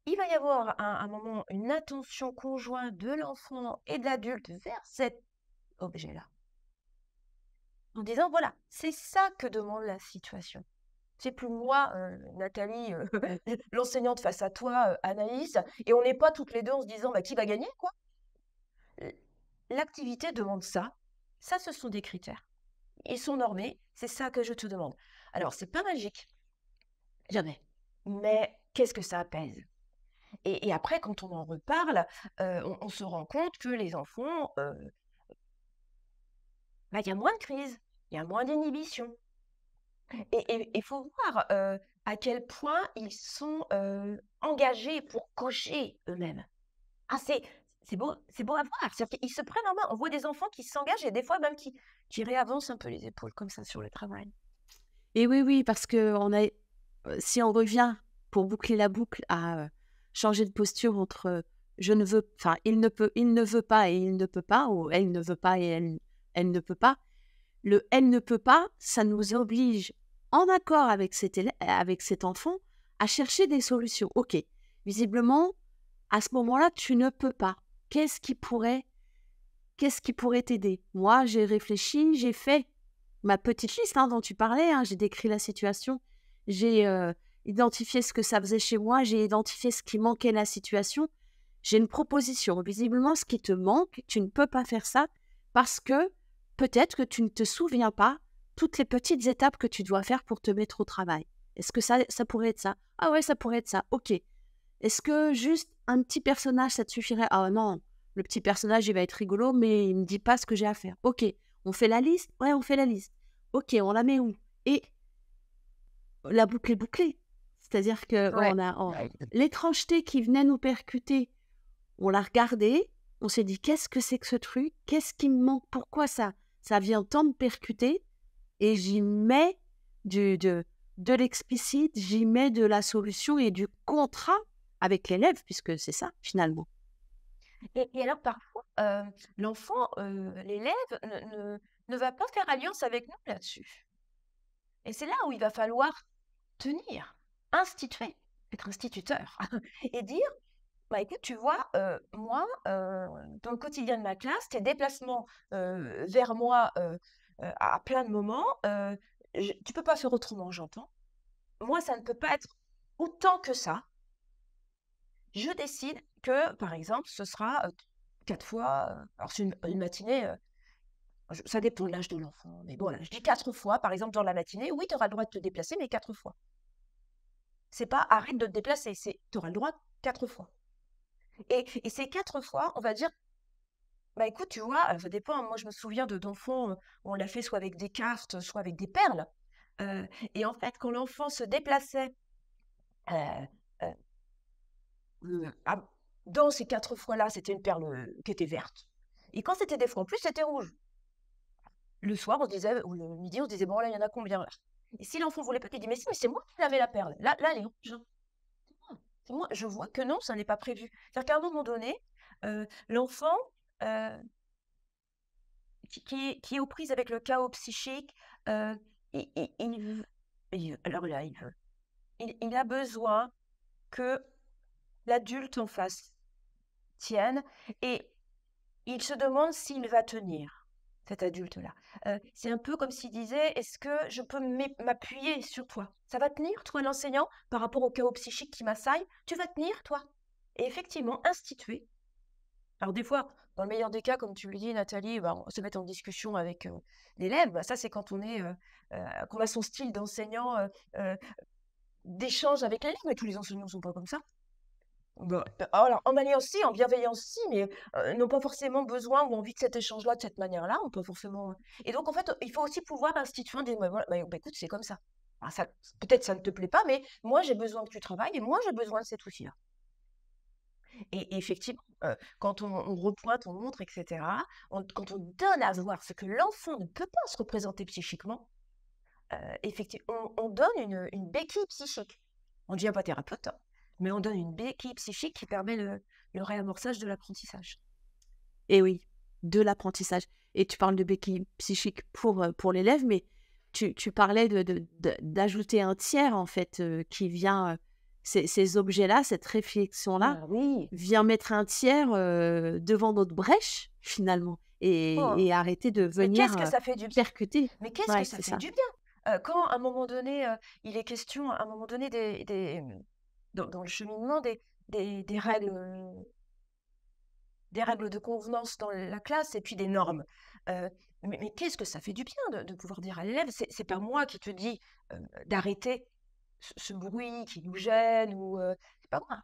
[SPEAKER 2] Il va y avoir à un, moment une attention conjointe de l'enfant et de l'adulte vers cet objet-là. En disant, voilà, c'est ça que demande la situation. C'est plus moi, euh, Nathalie, euh, (laughs) l'enseignante face à toi, euh, Anaïs, et on n'est pas toutes les deux en se disant, bah, qui va gagner, quoi l'activité demande ça. Ça, ce sont des critères. Ils sont normés. C'est ça que je te demande. Alors, c'est pas magique. Jamais. Mais qu'est-ce que ça apaise et, après, quand on en reparle, euh, on, se rend compte que les enfants, euh, bah, il y a moins de crise, il y a moins d'inhibition. Et il faut voir euh, à quel point ils sont engagés pour cocher eux-mêmes. Ah, c'est c'est beau, c'est beau à voir. C'est-à-dire qu'ils se prennent en main. On voit des enfants qui s'engagent et des fois même qui, qui réavancent un peu les épaules comme ça sur le travail. Et oui, oui,
[SPEAKER 1] parce que on a, euh, si on revient pour boucler la boucle à euh, changer de posture entre euh, je ne veux, enfin il ne peut, il ne veut pas et il ne peut pas, ou elle ne veut pas et elle, elle ne peut pas. Le elle ne peut pas, ça nous oblige, en accord avec avec cet enfant, à chercher des solutions. Ok, visiblement, à ce moment-là, tu ne peux pas. Qu'est-ce qui pourrait qu'est-ce qui pourrait t'aider Moi, j'ai réfléchi, j'ai fait ma petite liste hein, dont tu parlais, hein, j'ai décrit la situation, j'ai euh, identifié ce que ça faisait chez moi, j'ai identifié ce qui manquait à la situation, j'ai une proposition. Visiblement, ce qui te manque, tu ne peux pas faire ça parce que peut-être que tu ne te souviens pas toutes les petites étapes que tu dois faire pour te mettre au travail. Est-ce que ça, ça pourrait être ça Ah ouais, ça pourrait être ça. Ok. Est-ce que juste un petit personnage, ça te suffirait Ah non, le petit personnage, il va être rigolo, mais il ne me dit pas ce que j'ai à faire. Ok, on fait la liste Ouais, on fait la liste. Ok, on la met où Et la boucle est bouclée. C'est-à-dire que on a l'étrangeté qui venait nous percuter, on l'a regardée, on s'est dit qu'est-ce que c'est que ce truc Qu'est-ce qui me manque Pourquoi ça ça vient tant me percuter Et j'y mets du, de, de l'explicite, j'y mets de la solution et du contrat avec l'élève, puisque c'est ça, finalement.
[SPEAKER 2] Et, alors, parfois, euh, l'enfant, euh, l'élève, ne, ne, va pas faire alliance avec nous là-dessus. Et c'est là où il va falloir tenir, instituer, être instituteur, (laughs) et dire, bah, écoute, tu vois, euh, moi, dans le quotidien de ma classe, tes déplacements vers moi à plein de moments, tu tu peux pas faire autrement, j'entends. Moi, ça ne peut pas être autant que ça je décide que, par exemple, ce sera quatre fois, alors c'est une, matinée, ça dépend de l'âge de l'enfant, mais bon, là, je dis quatre fois, par exemple, dans la matinée, oui, tu auras le droit de te déplacer, mais quatre fois. C'est pas arrête de te déplacer, c'est tu auras le droit quatre fois. Et, ces quatre fois, on va dire, bah écoute, tu vois, ça dépend, moi je me souviens de d'enfants, on l'a fait soit avec des cartes, soit avec des perles. et en fait, quand l'enfant se déplaçait, Mmh. Ah, dans ces quatre fois-là, c'était une perle euh, qui était verte. Et quand c'était des fois, en plus, c'était rouge. Le soir, on disait, ou le midi, on se disait, bon, là, il y en a combien Et si l'enfant voulait pas, qu'il dit, mais si, mais c'est moi qui l'avais la perle. Là, là, les hein. C'est moi. Je vois que non, ça n'est pas prévu. cest à qu'à un moment donné, euh, l'enfant euh, qui, est, aux prises avec le chaos psychique, il, alors là, il, il, il a besoin que l'adulte en face tienne et il se demande s'il va tenir, cet adulte-là. Euh, c'est un peu comme s'il disait, est-ce que je peux m'appuyer sur toi Ça va tenir, toi, l'enseignant, par rapport au chaos psychique qui m'assaille Tu vas tenir, toi Et effectivement, instituer. Alors des fois, dans le meilleur des cas, comme tu le dis, Nathalie, ben, on se met en discussion avec euh, l'élève. ça, c'est quand on est, euh, qu'on a son style d'enseignant d'échange avec l'élève, mais tous les enseignants ne sont pas comme ça. Euh, alors, en manière aussi, en bienveillance aussi, mais euh, n'ont pas forcément besoin ou envie de cet échange-là de cette manière-là. On peut forcément. Hein. Et donc, en fait, il faut aussi pouvoir instituer un des. Bah, bah, écoute, c'est comme ça. Ah, ça Peut-être ça ne te plaît pas, mais moi, j'ai besoin que tu travailles et moi, j'ai besoin de cet outil-là. Et, effectivement, euh, quand on, repointe, on montre, etc., quand on donne à voir ce que l'enfant ne peut pas se représenter psychiquement, effectivement, on, donne une, béquille psychique. On ne devient pas thérapeute, hein mais on donne une béquille psychique qui permet le, réamorçage de l'apprentissage.
[SPEAKER 1] Et oui, de l'apprentissage. Et tu parles de béquille psychique pour, euh, pour l'élève, mais tu, parlais d'ajouter de, un tiers, en fait, euh, qui vient, euh, ces, objets-là, cette réflexion-là, ah vient mettre un tiers devant notre brèche, finalement, et, oh. arrêter de venir mais que ça fait du Mais
[SPEAKER 2] qu'est-ce que ça fait du bien quand à un moment donné, il est question, à un moment donné, des dans, le cheminement des, des, règles euh, des règles de convenance dans la classe et puis des normes. Euh, mais, qu'est-ce que ça fait du bien de, pouvoir dire à l'élève, c'est pas moi qui te dis euh, d'arrêter ce, bruit qui nous gêne ou c'est pas moi.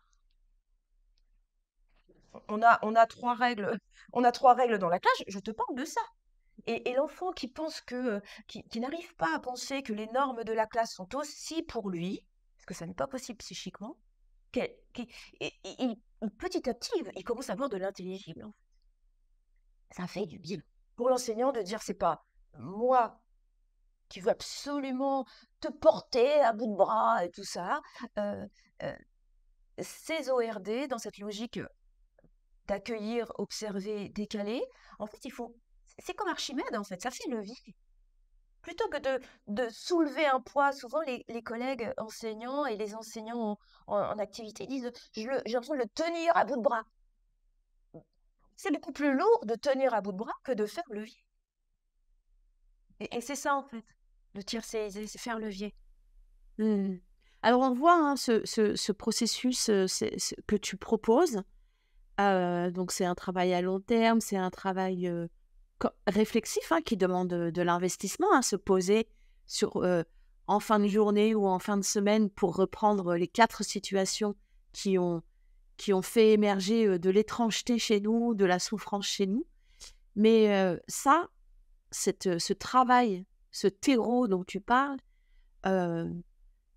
[SPEAKER 2] On a, on a trois règles, (laughs) on a trois règles dans la classe. Je te parle de ça. Et, l'enfant qui pense que, qui n'arrive pas à penser que les normes de la classe sont aussi pour lui, que ça n'est pas possible psychiquement, et, petit à petit, il commence à voir de l'intelligible. Ça fait du bien. Pour l'enseignant, de dire c'est pas moi qui veux absolument te porter à bout de bras et tout ça. Euh, euh, ces ORD, dans cette logique d'accueillir, observer, décaler, en fait, il faut. C'est comme Archimède, en fait, ça fait vie plutôt que de, de soulever un poids, souvent les, les, collègues enseignants et les enseignants en, activité disent j'ai l'impression de le tenir à bout de bras. C'est beaucoup plus lourd de tenir à bout de bras que de faire levier. Et, c'est ça en fait, le tir, c'est faire levier.
[SPEAKER 1] Mmh. Alors on voit hein, ce, ce, processus euh, que tu proposes. Euh, donc c'est un travail à long terme, c'est un travail euh, réflexif hein, qui demande euh, de, l'investissement, à hein, se poser sur euh, en fin de journée ou en fin de semaine pour reprendre euh, les quatre situations qui ont, qui ont fait émerger de l'étrangeté chez nous, de la souffrance chez nous. Mais ça, cette, ce travail, ce terreau dont tu parles,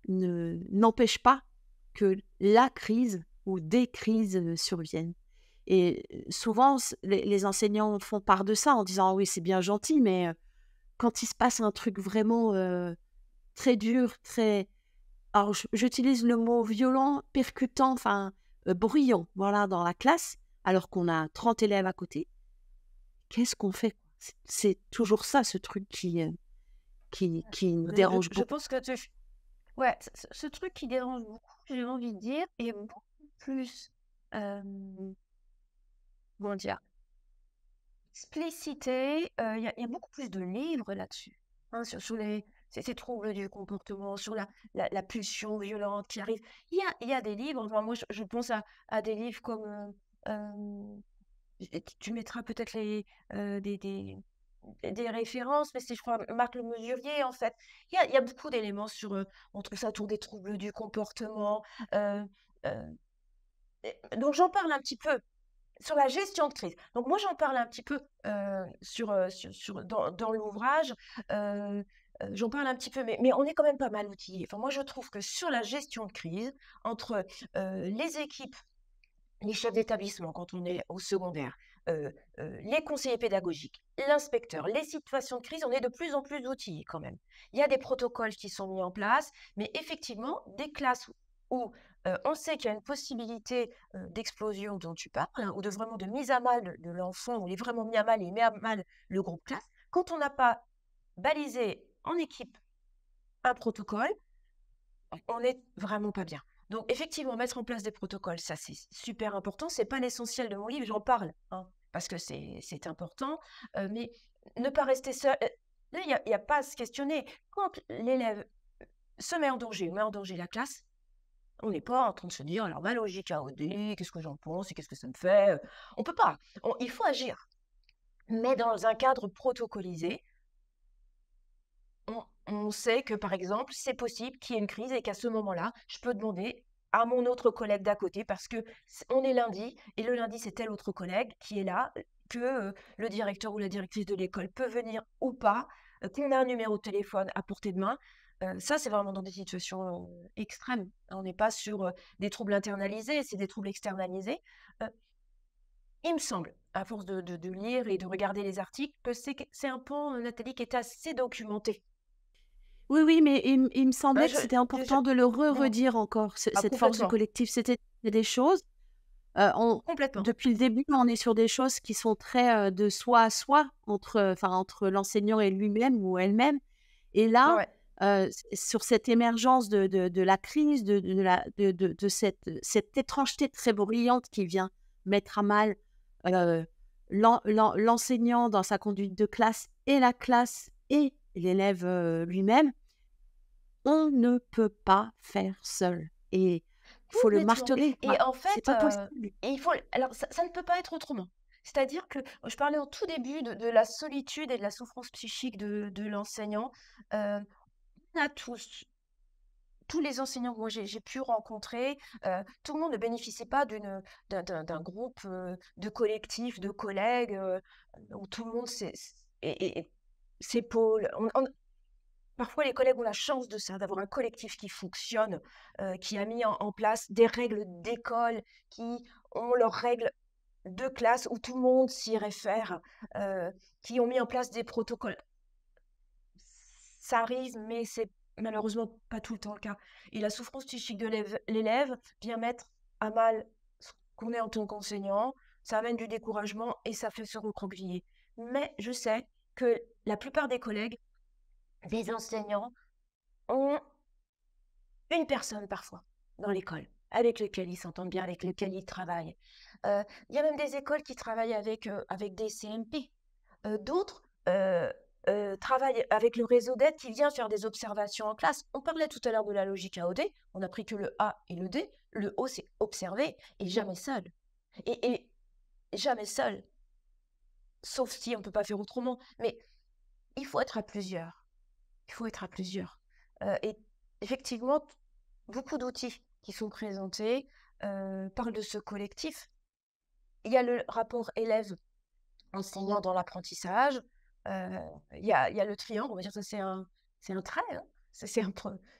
[SPEAKER 1] n'empêche pas que la crise ou des crises surviennent. Et souvent, les, enseignants font part de ça en disant oui, c'est bien gentil, mais quand il se passe un truc vraiment très dur, très. Alors, j'utilise le mot violent, percutant, enfin, bruyant, voilà, dans la classe, alors qu'on a 30 élèves à côté. Qu'est-ce qu'on fait C'est toujours ça, ce truc qui, qui, qui nous dérange je, beaucoup. Je
[SPEAKER 2] pense que Ouais, ce, truc qui dérange beaucoup, j'ai envie de dire, est beaucoup plus explicité. Euh, il y, a beaucoup plus de livres là-dessus, hein, sur, sur, les, ces, troubles du comportement, sur la, la, pulsion violente qui arrive. Il y a, y a, des livres, moi je, pense à, des livres comme. Euh, euh, tu mettras peut-être les, des, des, références, mais c'est, je crois, Marc Le Mesurier, en fait. Il y a, y a, beaucoup d'éléments sur. entre ça autour des troubles du comportement. donc j'en parle un petit peu, sur la gestion de crise. Donc moi j'en parle un petit peu euh, euh, sur, dans, l'ouvrage. Euh, j'en parle un petit peu, mais, on est quand même pas mal outillés. Enfin, moi, je trouve que sur la gestion de crise, entre les équipes, les chefs d'établissement, quand on est au secondaire, les conseillers pédagogiques, l'inspecteur, les situations de crise, on est de plus en plus outillés quand même. Il y a des protocoles qui sont mis en place, mais effectivement, des classes où on sait qu'il y a une possibilité d'explosion dont tu parles, hein, ou de vraiment de mise à mal de, l'enfant, on est vraiment mis à mal et met à mal le groupe classe. Quand on n'a pas balisé en équipe un protocole, on n'est vraiment pas bien. Donc effectivement, mettre en place des protocoles, ça c'est super important. C'est pas l'essentiel de mon livre, j'en parle hein, parce que c'est important. mais ne pas rester seul. il n'y a, pas à se questionner. Quand l'élève se met en danger, met en danger la classe, on n'est pas en train de se dire, alors ma logique a OD, qu'est-ce que j'en pense et qu'est-ce que ça me fait euh, On peut pas. il faut agir. Mais dans un cadre protocolisé, on, sait que, par exemple, c'est possible qu'il y ait une crise et qu'à ce moment-là, je peux demander à mon autre collègue d'à côté parce que on est lundi et le lundi, c'est tel autre collègue qui est là, euh, que euh, le directeur ou la directrice de l'école peut venir ou pas, qu'on a un numéro de téléphone à portée de main. Euh, ça, c'est vraiment dans des situations extrêmes. On n'est pas sur des troubles internalisés, c'est des troubles externalisés. Euh, il me semble, à force de, lire et de regarder les articles, que c'est un point, euh, Nathalie, qui est assez documenté.
[SPEAKER 1] Oui, oui, mais il, me bah, semblait que c'était important de le mmh. redire encore, ah, cette force collective. C'était des choses. complètement. Depuis le début, on est sur des choses qui sont très de soi à soi, entre, entre l'enseignant et lui-même ou elle-même. Et là, euh, sur cette émergence de, la crise, de, de cette, cette, étrangeté très brillante qui vient mettre à mal euh, l'enseignant dans sa conduite de classe et la classe et l'élève euh, lui-même, on ne peut pas faire seul. Et il faut le marteler. Et en fait,
[SPEAKER 2] et il faut, alors ça, ne peut pas être autrement. C'est-à-dire que oh, je parlais au tout début de, la solitude et de la souffrance psychique de, l'enseignant. Euh, à tous. Tous les enseignants que j'ai pu rencontrer, euh, tout le monde ne bénéficiait pas d'un groupe euh, de collectif, de collègues, euh, où tout le monde s'épaule. Parfois, les collègues ont la chance de ça, d'avoir un collectif qui fonctionne, qui a mis en, place des règles d'école, qui ont leurs règles de classe où tout le monde s'y réfère, qui ont mis en place des protocoles ça arrive, mais c'est malheureusement pas tout le temps le cas. Et la souffrance psychique de l'élève vient mettre à mal ce qu'on est en tant qu'enseignant, ça amène du découragement et ça fait se recroqueviller. Mais je sais que la plupart des collègues, des enseignants, ont une personne parfois dans l'école avec laquelle ils s'entendent bien, avec lequel ils travaillent. Euh, il y a même des écoles qui travaillent avec, euh, avec des CMP. Euh, d'autres euh, travaille avec le réseau d'aide qui vient faire des observations en classe. On parlait tout à l'heure de la logique AOD, on a pris que le A et le D. Le O, c'est observer et jamais seul. Et, jamais seul. Sauf si on ne peut pas faire autrement. Mais il faut être à plusieurs. Il faut être à plusieurs. Euh, et effectivement, beaucoup d'outils qui sont présentés euh, parlent de ce collectif. Il y a le rapport élève-enseignant dans l'apprentissage, euh, il y a, y, a, le triangle, on va dire que c'est un, un trait. Hein. c'est une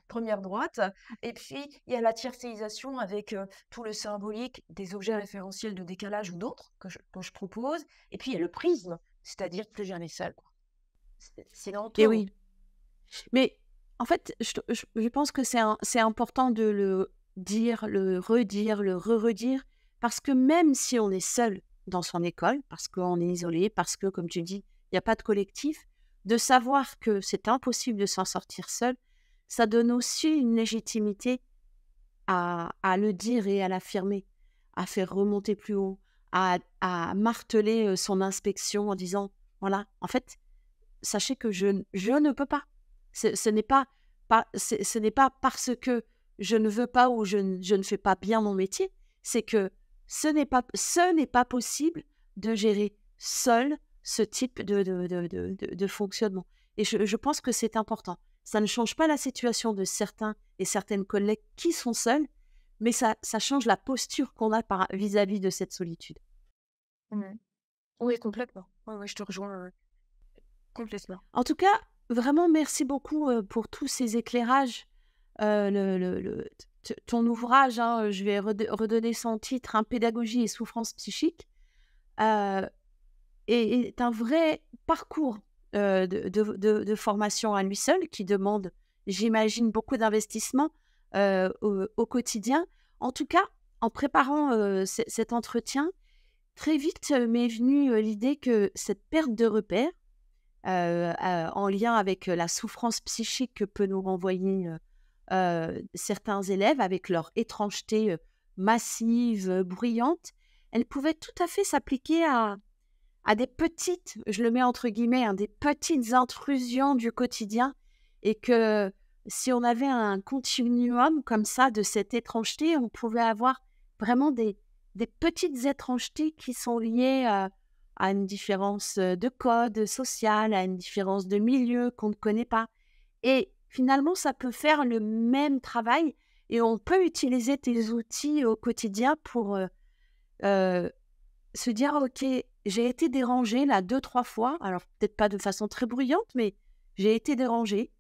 [SPEAKER 2] première droite. Et puis, il y a la tiercéisation avec euh, tout le symbolique des objets référentiels de décalage ou d'autres que, je propose. Et puis, il y a le prisme, c'est-à-dire plus jamais seul. C'est dans Et hein. oui.
[SPEAKER 1] Mais en fait, je, je, je pense que c'est important de le dire, le redire, le re-redire, parce que même si on est seul dans son école, parce qu'on est isolé, parce que, comme tu dis, il n'y a pas de collectif, de savoir que c'est impossible de s'en sortir seul, ça donne aussi une légitimité à, le dire et à l'affirmer, à faire remonter plus haut, à, marteler euh, son inspection en disant, voilà, en fait, sachez que je, je ne peux pas. Ce, n'est pas, pas, n'est pas parce que je ne veux pas ou je, je ne fais pas bien mon métier, c'est que ce n'est pas, ce n'est pas possible de gérer seul ce type de, de, fonctionnement. Et je, pense que c'est important. Ça ne change pas la situation de certains et certaines collègues qui sont seuls, mais ça, ça change la posture qu'on a vis-à-vis de cette solitude.
[SPEAKER 2] Mmh. Oui, complètement. je te rejoins complètement.
[SPEAKER 1] En tout cas, vraiment, merci beaucoup euh, pour tous ces éclairages. Euh, le, le, ton ouvrage, hein, je vais redonner son titre, un hein, Pédagogie et souffrance psychique. Euh, est un vrai parcours de, formation à lui seul qui demande, j'imagine, beaucoup d'investissement au, quotidien. En tout cas, en préparant cet entretien, très vite m'est venue l'idée que cette perte de repères, en lien avec la souffrance psychique que peuvent nous renvoyer certains élèves avec leur étrangeté massive, bruyante, elle pouvait tout à fait s'appliquer à, à des petites, je le mets entre guillemets, hein, des petites intrusions du quotidien et que si on avait un continuum comme ça de cette étrangeté, on pouvait avoir vraiment des, petites étrangetés qui sont liées euh, à une différence euh, de code social, à une différence de milieu qu'on ne connaît pas. Et finalement, ça peut faire le même travail et on peut utiliser tes outils au quotidien pour euh, se dire, OK, j'ai été dérangée là deux, trois fois. Alors, peut-être pas de façon très bruyante, mais j'ai été dérangée.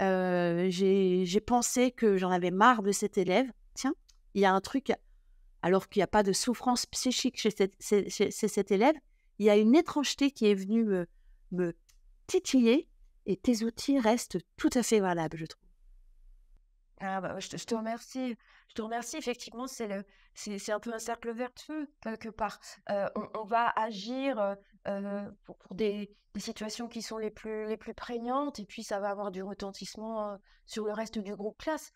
[SPEAKER 1] Euh, j'ai pensé que j'en avais marre de cet élève. Tiens, il y a un truc, alors qu'il n'y a pas de souffrance psychique chez, cet élève, il y a une étrangeté qui est venue me, me titiller et tes outils restent tout à fait valables, je trouve.
[SPEAKER 2] Ah bah je, te, remercie. Je te remercie. Effectivement, c'est le, c'est, un peu un cercle vertueux quelque part. Euh, on, va agir euh, euh, pour, des, situations qui sont les plus, prégnantes, et puis ça va avoir du retentissement sur le reste du groupe classe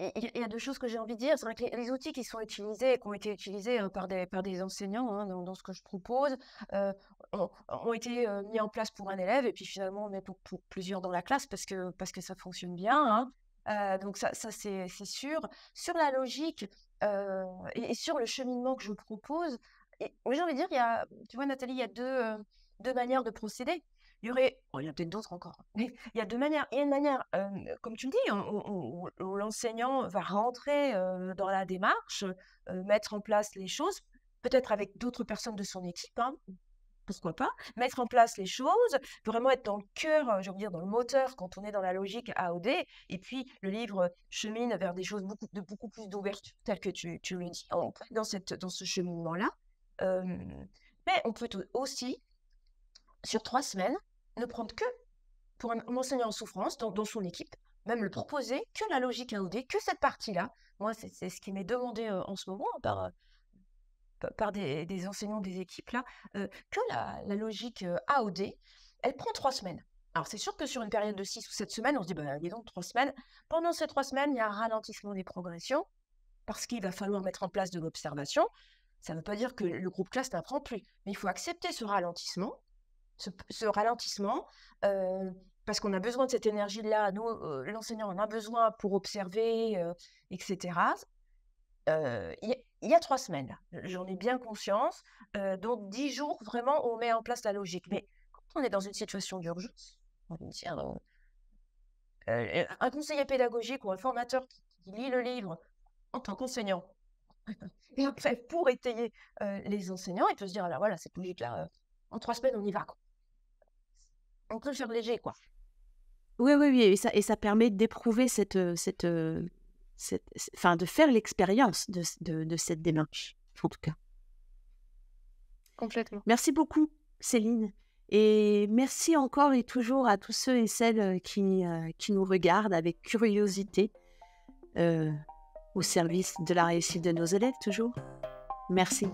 [SPEAKER 2] il y a deux choses que j'ai envie de dire. C'est vrai que les, outils qui sont utilisés et qui ont été utilisés euh, par des, par des enseignants hein, dans, ce que je propose euh, ont, été euh, mis en place pour un élève et puis finalement on met pour, plusieurs dans la classe parce que, parce que ça fonctionne bien. Hein. donc ça, ça c'est sûr. Sur la logique et, sur le cheminement que je propose, j'ai envie de dire, il y a, tu vois Nathalie, il y a deux, deux manières de procéder. Il y aurait, oh, il y a peut-être d'autres encore. Hein. Mais il y a deux manières. Il y a une manière, comme tu le dis, où, l'enseignant va rentrer dans la démarche, mettre en place les choses, peut-être avec d'autres personnes de son équipe. Hein, pourquoi pas mettre en place les choses, vraiment être dans le cœur, j'ai envie dire dans le moteur quand on est dans la logique AOD. Et puis le livre chemine vers des choses beaucoup, de beaucoup plus d'ouverture, tel que tu, le dis, dans, cette, dans ce cheminement-là. mais on peut aussi, sur trois semaines, ne prendre que pour un, enseignant en souffrance, dans son équipe, même le proposer que la logique AOD, que cette partie-là. Moi, c'est ce qui m'est demandé euh, en ce moment hein, par, euh, par des, enseignants des équipes, là, euh, que la, logique AOD, elle prend trois semaines. Alors, c'est sûr que sur une période de six ou sept semaines, on se dit, ben, bah, disons, trois semaines. Pendant ces trois semaines, il y a un ralentissement des progressions parce qu'il va falloir mettre en place de l'observation. Ça ne veut pas dire que le groupe classe n'apprend plus, mais il faut accepter ce ralentissement ce, ralentissement, parce qu'on a besoin de cette énergie-là. Nous, l'enseignant en a besoin pour observer, etc. Il y, a trois semaines, j'en ai bien conscience. donc, dix jours, vraiment, on met en place la logique. Mais quand on est dans une situation d'urgence, on va un conseiller pédagogique ou un formateur qui, lit le livre en tant qu'enseignant, (laughs) et après, pour étayer les enseignants, il peut se dire, alors «Ah voilà, cette logique-là, en trois semaines, on y va. Quoi on peut faire léger, quoi.
[SPEAKER 1] Oui, oui, oui, et ça, et ça permet d'éprouver cette, euh, euh, cette, cette, enfin, de faire l'expérience de, cette démarche, en tout cas. Complètement. Merci beaucoup, Céline. Et merci encore et toujours à tous ceux et celles euh, qui, qui nous regardent avec curiosité au service de la réussite de nos élèves, toujours. Merci.